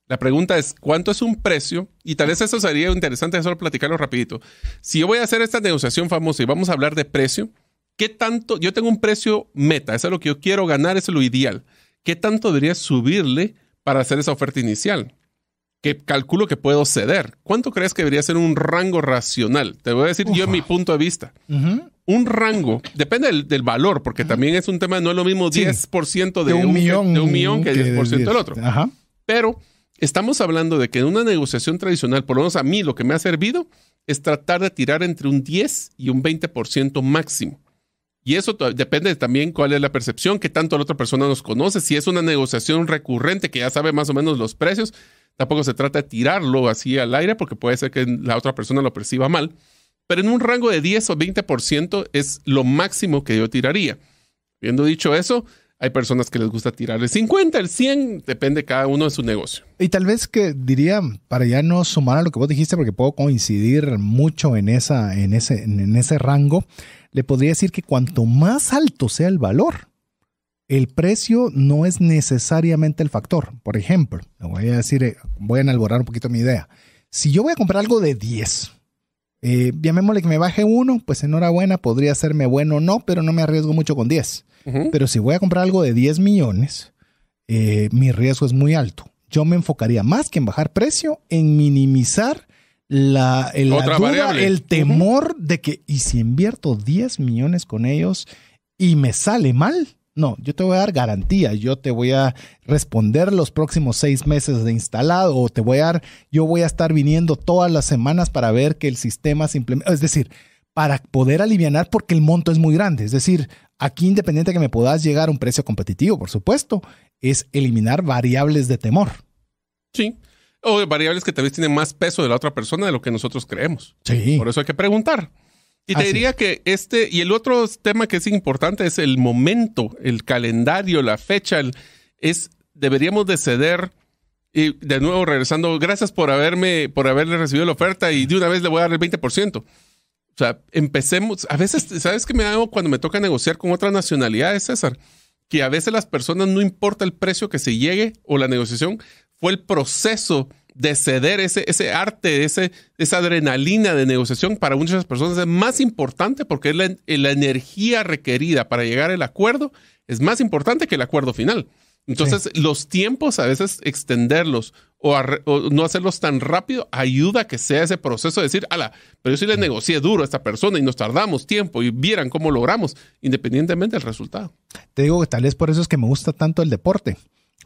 La pregunta es, ¿cuánto es un precio? Y tal vez eso sería interesante solo platicarlo rapidito. Si yo voy a hacer esta negociación famosa y vamos a hablar de precio, ¿qué tanto? Yo tengo un precio meta, eso es lo que yo quiero ganar, eso es lo ideal. ¿Qué tanto debería subirle para hacer esa oferta inicial? Que calculo que puedo ceder. ¿Cuánto crees que debería ser un rango racional? Te voy a decir yo mi punto de vista un rango, depende del, valor, porque también es un tema, no es lo mismo 10% de, un, millón, de, un millón, que, 10%, del, otro. Pero estamos hablando de que en una negociación tradicional, por lo menos a mí lo que me ha servido es tratar de tirar entre un 10 y un 20% máximo. Y eso depende también cuál es la percepción, que tanto la otra persona nos conoce, si es una negociación recurrente que ya sabe más o menos los precios, tampoco se trata de tirarlo así al aire porque puede ser que la otra persona lo perciba mal pero en un rango de 10 o 20% es lo máximo que yo tiraría. Habiendo dicho eso, hay personas que les gusta tirar el 50, el 100, depende cada uno de su negocio. Y tal vez que diría, para ya no sumar a lo que vos dijiste, porque puedo coincidir mucho en, esa, en, ese, en ese rango, le podría decir que cuanto más alto sea el valor, el precio no es necesariamente el factor. Por ejemplo, voy a decir, eh, voy a enalborar un poquito mi idea. Si yo voy a comprar algo de 10, eh, llamémosle que me baje uno, pues enhorabuena, podría hacerme bueno o no, pero no me arriesgo mucho con 10. Pero si voy a comprar algo de 10 millones, eh, mi riesgo es muy alto. Yo me enfocaría más que en bajar precio, en minimizar la, el temor de que, ¿y si invierto 10 millones con ellos y me sale mal? No, yo te voy a dar garantía, yo te voy a responder los próximos seis meses de instalado o te voy a dar, yo voy a estar viniendo todas las semanas para ver que el sistema se implementa. es decir, para poder aliviar porque el monto es muy grande. Es decir, aquí independiente que me puedas llegar a un precio competitivo, por supuesto, es eliminar variables de temor. Sí. O variables que tal vez tienen más peso de la otra persona de lo que nosotros creemos. Sí. Por eso hay que preguntar. Y te diría que este, y el otro tema que es importante es el momento, el calendario, la fecha, es, deberíamos de ceder. Y de nuevo, regresando, gracias por haberme, por haberle recibido la oferta y de una vez le voy a dar el 20%. O sea, empecemos. A veces, ¿sabes qué me hago cuando me toca negociar con otra nacionalidades, César? Que a veces las personas no importa el precio que se llegue o la negociación, fue el proceso de ceder ese, ese arte, ese, esa adrenalina de negociación para muchas personas es más importante porque la, energía requerida para llegar al acuerdo es más importante que el acuerdo final. Entonces, los tiempos a veces extenderlos o, no hacerlos tan rápido ayuda a que sea ese proceso de decir, ala, pero yo sí le mm. negocié duro a esta persona y nos tardamos tiempo y vieran cómo logramos, independientemente del resultado. Te digo que tal vez por eso es que me gusta tanto el deporte,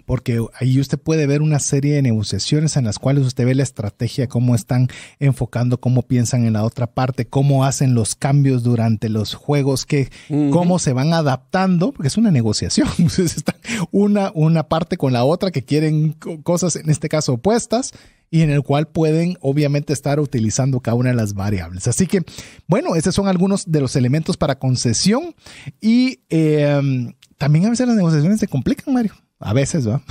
porque ahí usted puede ver una serie de negociaciones en las cuales usted ve la estrategia, cómo están enfocando, cómo piensan en la otra parte, cómo hacen los cambios durante los juegos, cómo se van adaptando, porque es una negociación, [LAUGHS] está una, una parte con la otra que quieren cosas, en este caso, opuestas y en el cual pueden obviamente estar utilizando cada una de las variables. Así que, bueno, esos son algunos de los elementos para concesión y eh, también a veces las negociaciones se complican, Mario a veces, ¿va?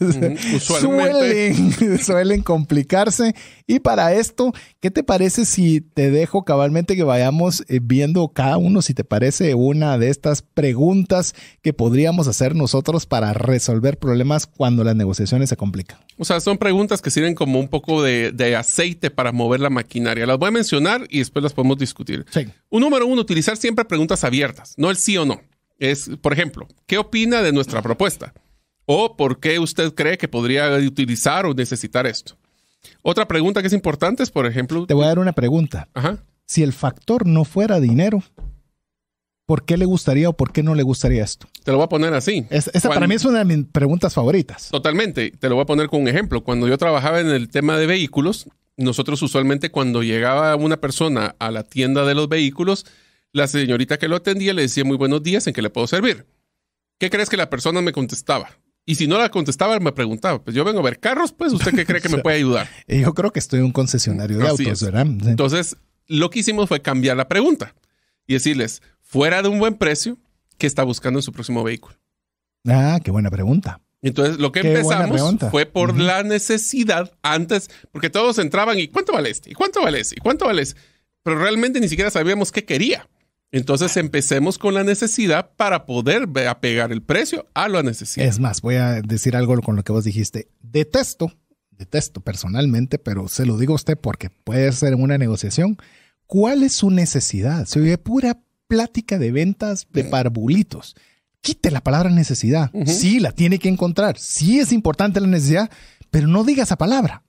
[LAUGHS] Usualmente. [LAUGHS] suelen, complicarse. Y para esto, ¿qué te parece si te dejo cabalmente que vayamos eh, viendo cada uno, si te parece, una de estas preguntas que podríamos hacer nosotros para resolver problemas cuando las negociaciones se complican? O sea, son preguntas que sirven como un poco de, de aceite para mover la maquinaria. Las voy a mencionar y después las podemos discutir. Sí. Un número uno, utilizar siempre preguntas abiertas, no el sí o no. Es, por ejemplo, ¿qué opina de nuestra propuesta? ¿O por qué usted cree que podría utilizar o necesitar esto? Otra pregunta que es importante es, por ejemplo... Te voy a dar una pregunta. Ajá. Si el factor no fuera dinero, ¿por qué le gustaría o por qué no le gustaría esto? Te lo voy a poner así. esa para mí es una de mis preguntas favoritas. Totalmente. Te lo voy a poner con un ejemplo. Cuando yo trabajaba en el tema de vehículos, nosotros usualmente cuando llegaba una persona a la tienda de los vehículos, la señorita que lo atendía le decía muy buenos días, ¿en qué le puedo servir? ¿Qué crees que la persona me contestaba? Y si no la contestaba, me preguntaba, pues yo vengo a ver carros, pues usted qué cree que [LAUGHS] me puede ayudar. Eh, yo creo que estoy en un concesionario de autos, ¿verdad? Entonces, lo que hicimos fue cambiar la pregunta y decirles, fuera de un buen precio, ¿qué está buscando en su próximo vehículo? Ah, qué buena pregunta. Entonces, lo que empezamos fue por la necesidad antes, porque todos entraban y ¿cuánto vale este? ¿Y cuánto vale ese? ¿Y cuánto vale ese? Pero realmente ni siquiera sabíamos qué quería. Entonces empecemos con la necesidad para poder apegar el precio a la necesidad. Es más, voy a decir algo con lo que vos dijiste. Detesto, detesto personalmente, pero se lo digo a usted porque puede ser una negociación. ¿Cuál es su necesidad? Se oye pura plática de ventas de eh. parbulitos. Quite la palabra necesidad. Sí, la tiene que encontrar. Sí es importante la necesidad, pero no diga esa palabra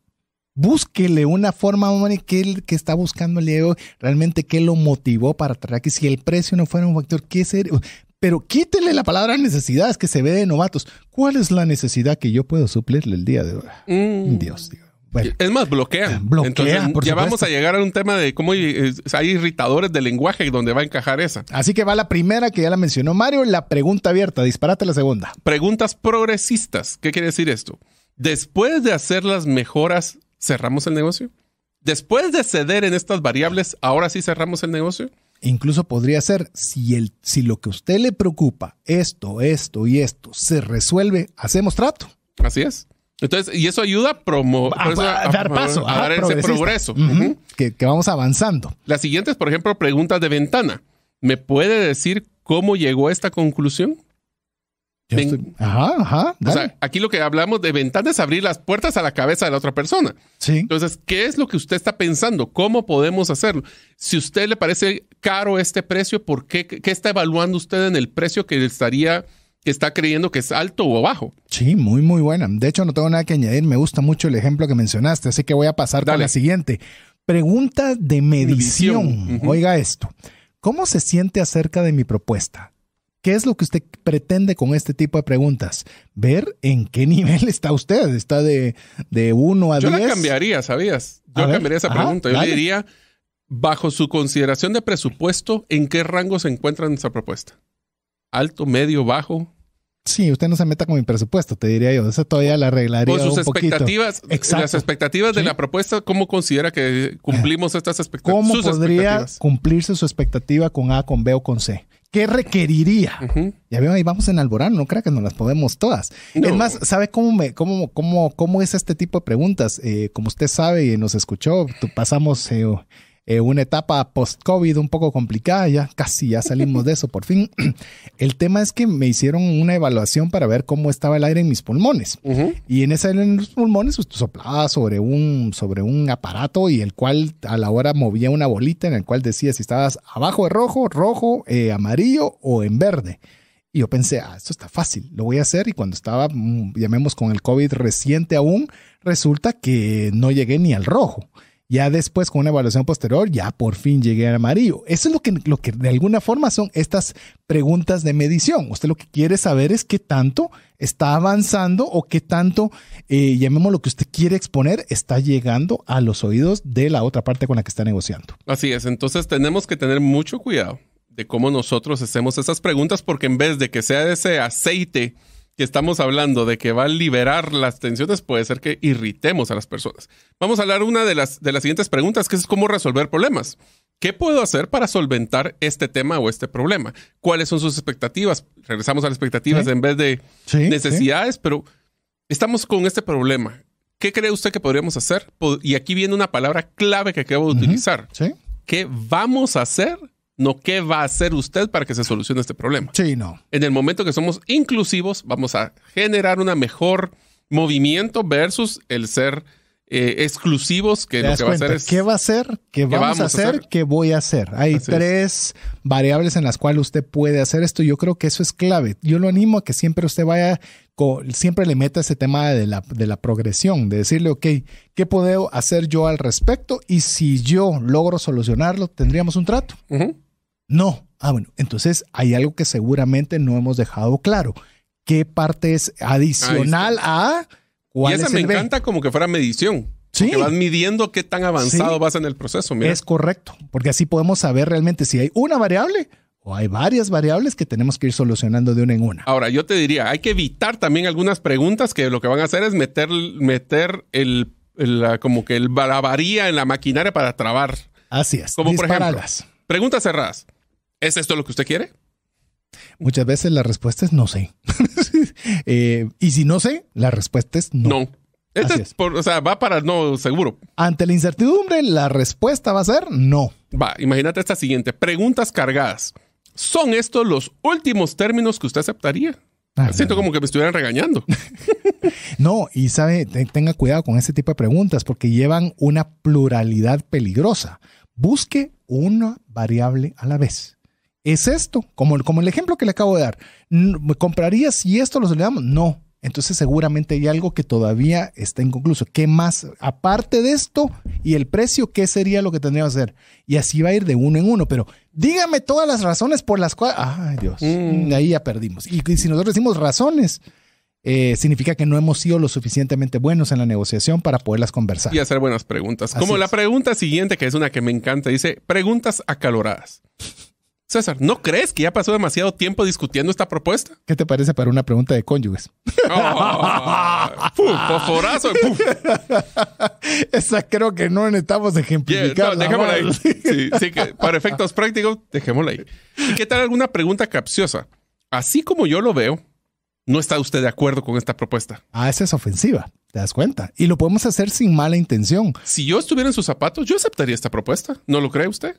búsquele una forma, hombre, que, que está buscando el Diego, realmente qué lo motivó para traer que Si el precio no fuera un factor, ¿qué sería? Pero quítele la palabra necesidades que se ve de novatos. ¿Cuál es la necesidad que yo puedo suplirle el día de hoy? Mm. Dios, es más, bloquea. Ah, bloquea Entonces, ya vamos a llegar a un tema de cómo hay irritadores de lenguaje donde va a encajar esa. Así que va la primera que ya la mencionó Mario, la pregunta abierta. Disparate la segunda. Preguntas progresistas. ¿Qué quiere decir esto? Después de hacer las mejoras cerramos el negocio. Después de ceder en estas variables, ahora sí cerramos el negocio. Incluso podría ser, si, el, si lo que a usted le preocupa, esto, esto y esto, se resuelve, hacemos trato. Así es. Entonces, y eso ayuda a promover, dar paso, a, dar ese progreso. Que, que, vamos avanzando. Las siguientes, por ejemplo, preguntas de ventana. ¿Me puede decir cómo llegó a esta conclusión? Ajá, ajá. O sea, aquí lo que hablamos de ventanas es abrir las puertas a la cabeza de la otra persona. Sí. Entonces, ¿qué es lo que usted está pensando? ¿Cómo podemos hacerlo? Si a usted le parece caro este precio, ¿por qué, qué está evaluando usted en el precio que estaría que está creyendo que es alto o bajo. Sí, muy, muy buena. De hecho, no tengo nada que añadir. Me gusta mucho el ejemplo que mencionaste, así que voy a pasar a con la siguiente. Pregunta de medición. Oiga esto. ¿Cómo se siente acerca de mi propuesta? ¿Qué es lo que usted pretende con este tipo de preguntas? Ver en qué [LAUGHS] nivel está usted. ¿Está de, de 1 a diez? Yo cambiaría, ¿sabías? Yo cambiaría esa pregunta. Yo le diría, bajo su consideración de presupuesto, ¿en qué rango se encuentra esa propuesta? ¿Alto, medio, bajo? Sí, usted no se meta con mi presupuesto, te diría yo. Eso todavía la arreglaría. Con sus expectativas, Exacto. las expectativas de la propuesta, ¿cómo considera que eh, cumplimos estas expectativas? ¿Cómo podría cumplirse su expectativa con A, con B o con C? ¿Qué requeriría? Ya veo, ahí vamos en Alborán, no creo que nos las podemos todas. Es más, ¿sabe cómo, me, cómo, cómo, cómo es este tipo de preguntas? Eh, como usted sabe y nos escuchó, pasamos eh, eh, una etapa post-COVID un poco complicada, ya casi ya salimos de eso por fin. [CLEARS THROAT] El tema es que me hicieron una evaluación para ver cómo estaba el aire en mis pulmones. Y en ese aire en los pulmones pues, soplaba sobre un, sobre un aparato y el cual a la hora movía una bolita en el cual decía si estabas abajo de rojo, rojo, eh, amarillo o en verde. Y yo pensé, ah, esto está fácil, lo voy a hacer. Y cuando estaba, mm, llamemos con el COVID reciente aún, resulta que no llegué ni al rojo. Ya después, con una evaluación posterior, ya por fin llegué al amarillo. Eso es lo que, lo que de alguna forma son estas preguntas de medición. Usted lo que quiere saber es qué tanto está avanzando o qué tanto, llamémoslo, eh, llamemos lo que usted quiere exponer, está llegando a los oídos de la otra parte con la que está negociando. Así es, entonces tenemos que tener mucho cuidado de cómo nosotros hacemos esas preguntas porque en vez de que sea ese aceite que estamos hablando de que va a liberar las tensiones, puede ser que irritemos a las personas. Vamos a hablar una de las, de las siguientes preguntas, que es cómo resolver problemas. ¿Qué puedo hacer para solventar este tema o este problema? ¿Cuáles son sus expectativas? Regresamos a las expectativas en vez de necesidades, pero estamos con este problema. ¿Qué cree usted que podríamos hacer? Y aquí viene una palabra clave que acabo de utilizar. ¿Qué vamos a hacer no qué va a hacer usted para que se solucione este problema. Sí, no. En el momento que somos inclusivos, vamos a generar un mejor movimiento versus el ser eh, exclusivos que lo que va a hacer es... ¿Qué va a hacer? ¿Qué, vamos, a, hacer? ¿Qué voy a hacer? Hay tres variables en las cuales usted puede hacer esto. Yo creo que eso es clave. Yo lo animo a que siempre usted vaya, siempre le meta ese tema de la, progresión, de decirle, ok, ¿qué puedo hacer yo al respecto? Y si yo logro solucionarlo, tendríamos un trato. No. Ah, bueno, entonces hay algo que seguramente no hemos dejado claro. ¿Qué parte es adicional a cuál y esa me encanta como que fuera medición. Sí. Que vas midiendo qué tan avanzado vas en el proceso. Es correcto, porque así podemos saber realmente si hay una variable o hay varias variables que tenemos que ir solucionando de una en una. Ahora, yo te diría, hay que evitar también algunas preguntas que lo que van a hacer es meter, meter el, como que el, la en la maquinaria para trabar. Así es. Como por ejemplo, preguntas cerradas. ¿Es esto lo que usted quiere? Muchas veces la respuesta es no sé. [LAUGHS] Eh, y si no sé, la respuesta es no. No. Este es o sea, va para no seguro. Ante la incertidumbre, la respuesta va a ser no. Va, imagínate esta siguiente. Preguntas cargadas. ¿Son estos los últimos términos que usted aceptaría? Ah, siento como que me estuvieran regañando. [LAUGHS] no, y sabe, tenga cuidado con este tipo de preguntas porque llevan una pluralidad peligrosa. Busque una variable a la vez es esto, como, como el ejemplo que le acabo de dar. ¿Me ¿Comprarías si esto lo solíamos? No. Entonces seguramente hay algo que todavía está inconcluso. ¿Qué más? Aparte de esto y el precio, ¿qué sería lo que tendría que hacer? Y así va a ir de uno en uno, pero dígame todas las razones por las cuales... Ay Dios, mm. ahí ya perdimos. Y, si nosotros decimos razones, eh, significa que no hemos sido lo suficientemente buenos en la negociación para poderlas conversar. Y hacer buenas preguntas. Como la pregunta siguiente, que es una que me encanta, dice, preguntas acaloradas. César, ¿no crees que ya pasó demasiado tiempo discutiendo esta propuesta? ¿Qué te parece para una pregunta de cónyuges? [LAUGHS] Oh, [LAUGHS] esa creo que no necesitamos ejemplificar. ahí. Sí, que para efectos prácticos, dejémosla ahí. ¿Qué tal alguna pregunta capciosa? Así como yo lo veo, no está usted de acuerdo con esta propuesta. Ah, esa es ofensiva, te das cuenta. Y lo podemos hacer sin mala intención. Si yo estuviera en sus zapatos, yo aceptaría esta propuesta. ¿No lo cree usted?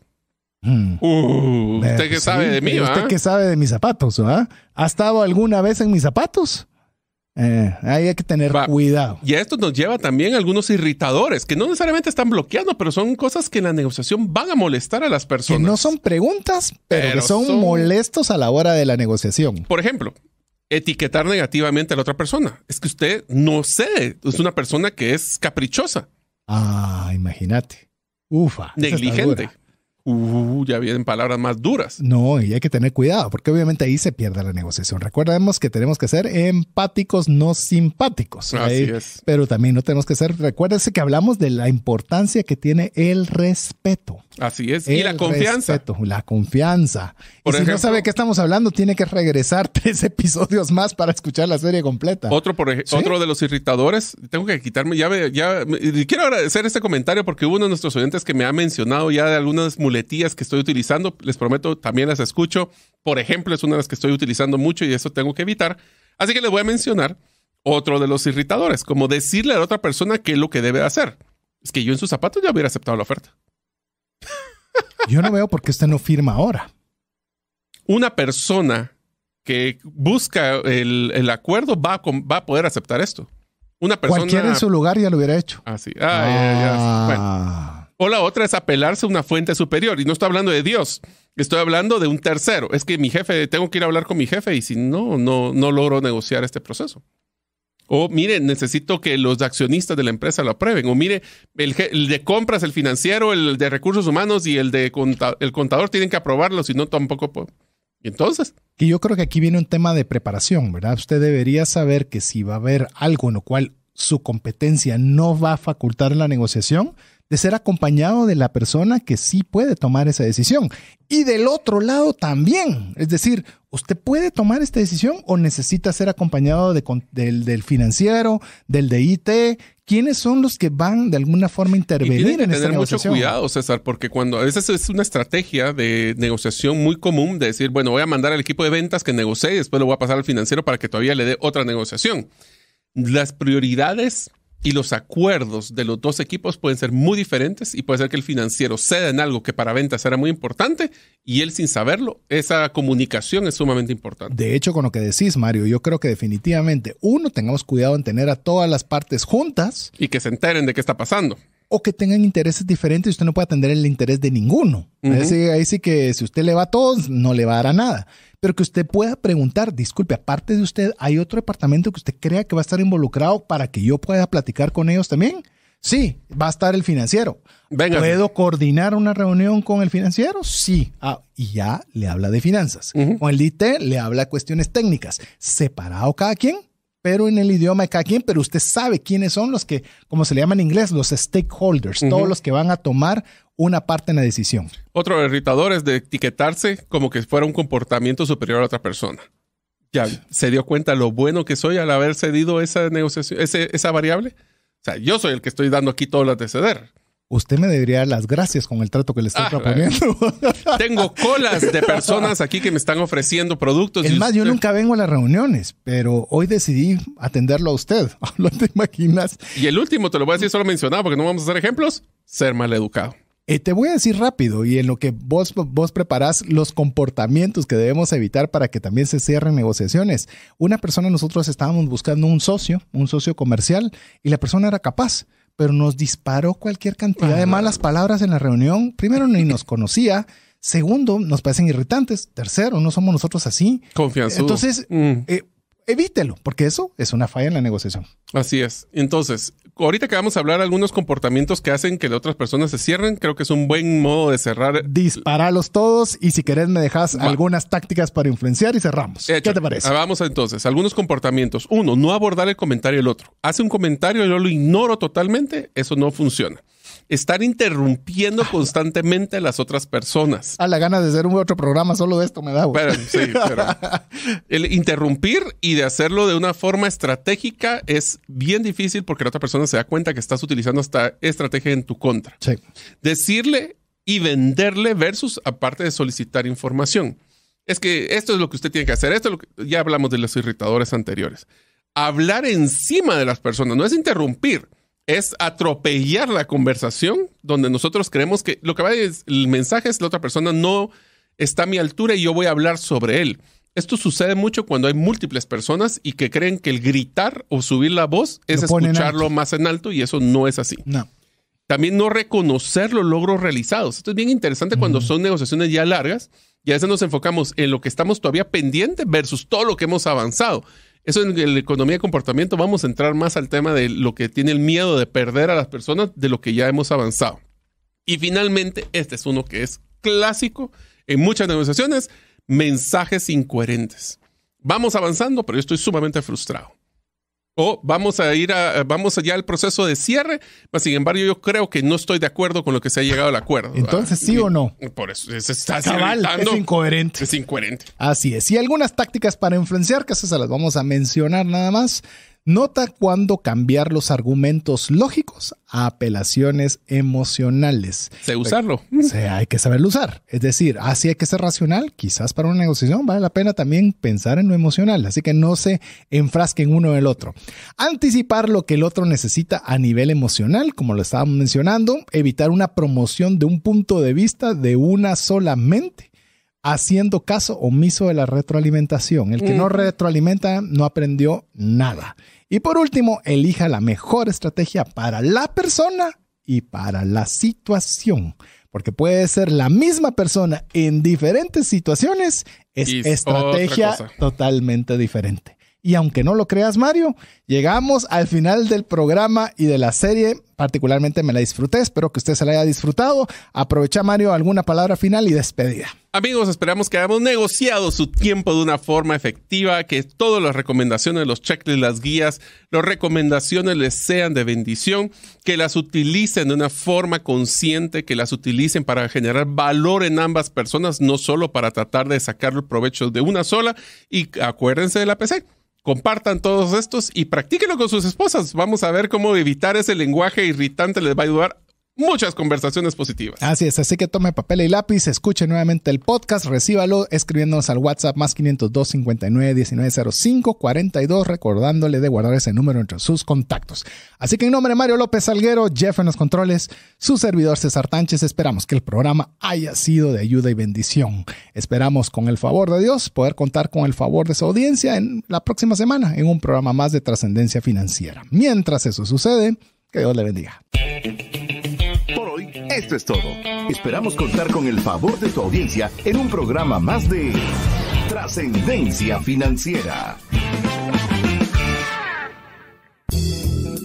Mm. Uh, usted que pues sabe de mí, Usted que sabe de mis zapatos, ¿Ha estado alguna vez en mis zapatos? Eh, ahí hay que tener cuidado. Y esto nos lleva también a algunos irritadores que no necesariamente están bloqueando, pero son cosas que en la negociación van a molestar a las personas. Que no son preguntas, pero, que son, molestos a la hora de la negociación. Por ejemplo, etiquetar negativamente a la otra persona. Es que usted no sé es una persona que es caprichosa. Ah, imagínate. Ufa. Negligente. Uh, ya vienen palabras más duras. No, y hay que tener cuidado, porque obviamente ahí se pierde la negociación. Recordemos que tenemos que ser empáticos, no simpáticos. Así es. Pero también no tenemos que ser, Recuérdese que hablamos de la importancia que tiene el respeto. Así es. y la confianza. la confianza. y si no sabe qué estamos hablando, tiene que regresar [LAUGHS] tres episodios más para escuchar la serie completa. Otro, por otro de los irritadores, tengo que quitarme, ya, ya, quiero agradecer este comentario porque uno de nuestros oyentes que me ha mencionado ya de algunas muletillas que estoy utilizando. Les prometo, también las escucho. Por ejemplo, es una de las que estoy utilizando mucho y eso tengo que evitar. Así que les voy a mencionar otro de los irritadores, como decirle a la otra persona qué es lo que debe hacer. Es que yo en sus zapatos ya hubiera aceptado la oferta. Yo no veo por qué usted no firma ahora. Una persona que busca el, el acuerdo va a, va poder aceptar esto. Una persona. Cualquiera en su lugar ya lo hubiera hecho. Ah, sí. Ah, Bueno. Ah. O la otra es apelarse a una fuente superior. Y no estoy hablando de Dios, estoy hablando de un tercero. Es que mi jefe, tengo que ir a hablar con mi jefe y si no, no, no logro negociar este proceso. O mire, necesito que los accionistas de la empresa lo aprueben. O mire, el, de compras, el financiero, el de recursos humanos y el de el contador tienen que aprobarlo, si no tampoco puedo. ¿Y entonces? Y yo creo que aquí viene un tema de preparación, ¿verdad? Usted debería saber que si va a haber algo en lo cual su competencia no va a facultar la negociación, de ser acompañado de la persona que sí puede tomar esa decisión. Y del otro lado también, es decir, usted puede tomar esta decisión o necesita ser acompañado del, financiero, del de IT. ¿Quiénes son los que van de alguna forma a intervenir en esta tener mucho cuidado, César, porque cuando a veces es una estrategia de negociación muy común de decir, bueno, voy a mandar al equipo de ventas que negocie y después lo voy a pasar al financiero para que todavía le dé otra negociación. Las prioridades y los acuerdos de los dos equipos pueden ser muy diferentes y puede ser que el financiero ceda en algo que para ventas era muy importante y él sin saberlo, esa comunicación es sumamente importante. De hecho, con lo que decís, Mario, yo creo que definitivamente, uno, tengamos cuidado en tener a todas las partes juntas. Y que se enteren de qué está pasando o que tengan intereses diferentes y usted no puede atender el interés de ninguno. Así ahí, sí, que si usted le va a todos, no le va a dar a nada. Pero que usted pueda preguntar, disculpe, aparte de usted, ¿hay otro departamento que usted crea que va a estar involucrado para que yo pueda platicar con ellos también? Sí, va a estar el financiero. Venga. ¿Puedo coordinar una reunión con el financiero? Sí. Ah, y ya le habla de finanzas. Con el IT le habla cuestiones técnicas. Separado cada quien, pero en el idioma de cada quien, pero usted sabe quiénes son los que, como se le llama en inglés, los stakeholders, todos los que van a tomar una parte en la decisión. Otro irritador es de etiquetarse como que fuera un comportamiento superior a otra persona. Ya se dio cuenta lo bueno que soy al haber cedido esa esa variable. O sea, yo soy el que estoy dando aquí todas las de ceder usted me debería dar las gracias con el trato que le estoy ah, proponiendo. [LAUGHS] Tengo colas de personas aquí que me están ofreciendo productos. Es más, yo nunca vengo a las reuniones, pero hoy decidí atenderlo a usted. [LAUGHS] ¿Lo te imaginas? Y el último, te lo voy a decir solo mencionado porque no vamos a hacer ejemplos, ser maleducado. educado. Eh, te voy a decir rápido y en lo que vos, vos preparás los comportamientos que debemos evitar para que también se cierren negociaciones. Una persona, nosotros estábamos buscando un socio, un socio comercial, y la persona era capaz pero nos disparó cualquier cantidad de malas palabras en la reunión. Primero, ni nos conocía. Segundo, nos parecen irritantes. Tercero, no somos nosotros así. Confianza. Entonces, mm. eh, evítelo, porque eso es una falla en la negociación. Así es. Entonces, ahorita que vamos a hablar algunos comportamientos que hacen que las otras personas se cierren, creo que es un buen modo de cerrar. Disparalos todos y si querés me dejas algunas tácticas para influenciar y cerramos. ¿Qué te parece? Ah, vamos entonces, algunos comportamientos. Uno, no abordar el comentario del otro. Hace un comentario y yo lo ignoro totalmente, eso no funciona estar interrumpiendo constantemente a las otras personas. A ah, la gana de hacer un otro programa, solo de esto me da, sí, pero [LAUGHS] el interrumpir y de hacerlo de una forma estratégica es bien difícil porque la otra persona se da cuenta que estás utilizando esta estrategia en tu contra. Sí. Decirle y venderle versus aparte de solicitar información. Es que esto es lo que usted tiene que hacer. Esto lo ya hablamos de los irritadores anteriores. Hablar encima de las personas, no es interrumpir es atropellar la conversación donde nosotros creemos que lo que va es el mensaje es la otra persona no está a mi altura y yo voy a hablar sobre él. Esto sucede mucho cuando hay múltiples personas y que creen que el gritar o subir la voz es escucharlo más en alto y eso no es así. También no reconocer los logros realizados. Esto es bien interesante cuando son negociaciones ya largas y a veces nos enfocamos en lo que estamos todavía pendiente versus todo lo que hemos avanzado. Eso en la economía de comportamiento vamos a entrar más al tema de lo que tiene el miedo de perder a las personas de lo que ya hemos avanzado. Y finalmente, este es uno que es clásico en muchas negociaciones, mensajes incoherentes. Vamos avanzando, pero yo estoy sumamente frustrado vamos a ir a, eh, vamos allá al proceso de cierre. Sin embargo, yo creo que no estoy de acuerdo con lo que se ha llegado al acuerdo. Entonces, ¿sí o no? Por eso está es incoherente. Es incoherente. Así es. Y algunas tácticas para influenciar, que esas las vamos a mencionar nada más. Nota cuándo cambiar los argumentos lógicos a apelaciones emocionales. Se usarlo. O hay que saberlo usar. Es decir, así ah, hay que ser racional. Quizás para una negociación vale la pena también pensar en lo emocional. Así que no se enfrasquen uno en el otro. Anticipar lo que el otro necesita a nivel emocional, como lo estábamos mencionando. Evitar una promoción de un punto de vista de una solamente haciendo caso omiso de la retroalimentación. El que no retroalimenta no aprendió nada. Y por último, elija la mejor estrategia para la persona y para la situación. Porque puede ser la misma persona en diferentes situaciones, es estrategia totalmente diferente. Y aunque no lo creas, Mario, llegamos al final del programa y de la serie. Particularmente me la disfruté, espero que usted se la haya disfrutado. Aprovecha, Mario, alguna palabra final y despedida. Amigos, esperamos que hayamos negociado su tiempo de una forma efectiva, que todas las recomendaciones, los checklists, las guías, las recomendaciones les sean de bendición, que las utilicen de una forma consciente, que las utilicen para generar valor en ambas personas, no solo para tratar de sacar el provecho de una sola. Y acuérdense de la PC. Compartan todos estos y practíquenlo con sus esposas. Vamos a ver cómo evitar ese lenguaje irritante les va a ayudar muchas conversaciones positivas. Así es, así que tome papel y lápiz, escuche nuevamente el podcast, recíbalo escribiéndonos al WhatsApp más 502 59 1905 42, recordándole de guardar ese número entre sus contactos. Así que en nombre de Mario López Salguero, Jeff en los controles, su servidor César Tánchez, esperamos que el programa haya sido de ayuda y bendición. Esperamos con el favor de Dios poder contar con el favor de su audiencia en la próxima semana en un programa más de trascendencia financiera. Mientras eso sucede, que Dios le bendiga. Esto es todo. Esperamos contar con el favor de tu audiencia en un programa más de Trascendencia Financiera.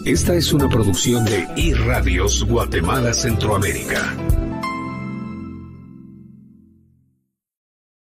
Esta es una producción de iRadios Guatemala Centroamérica.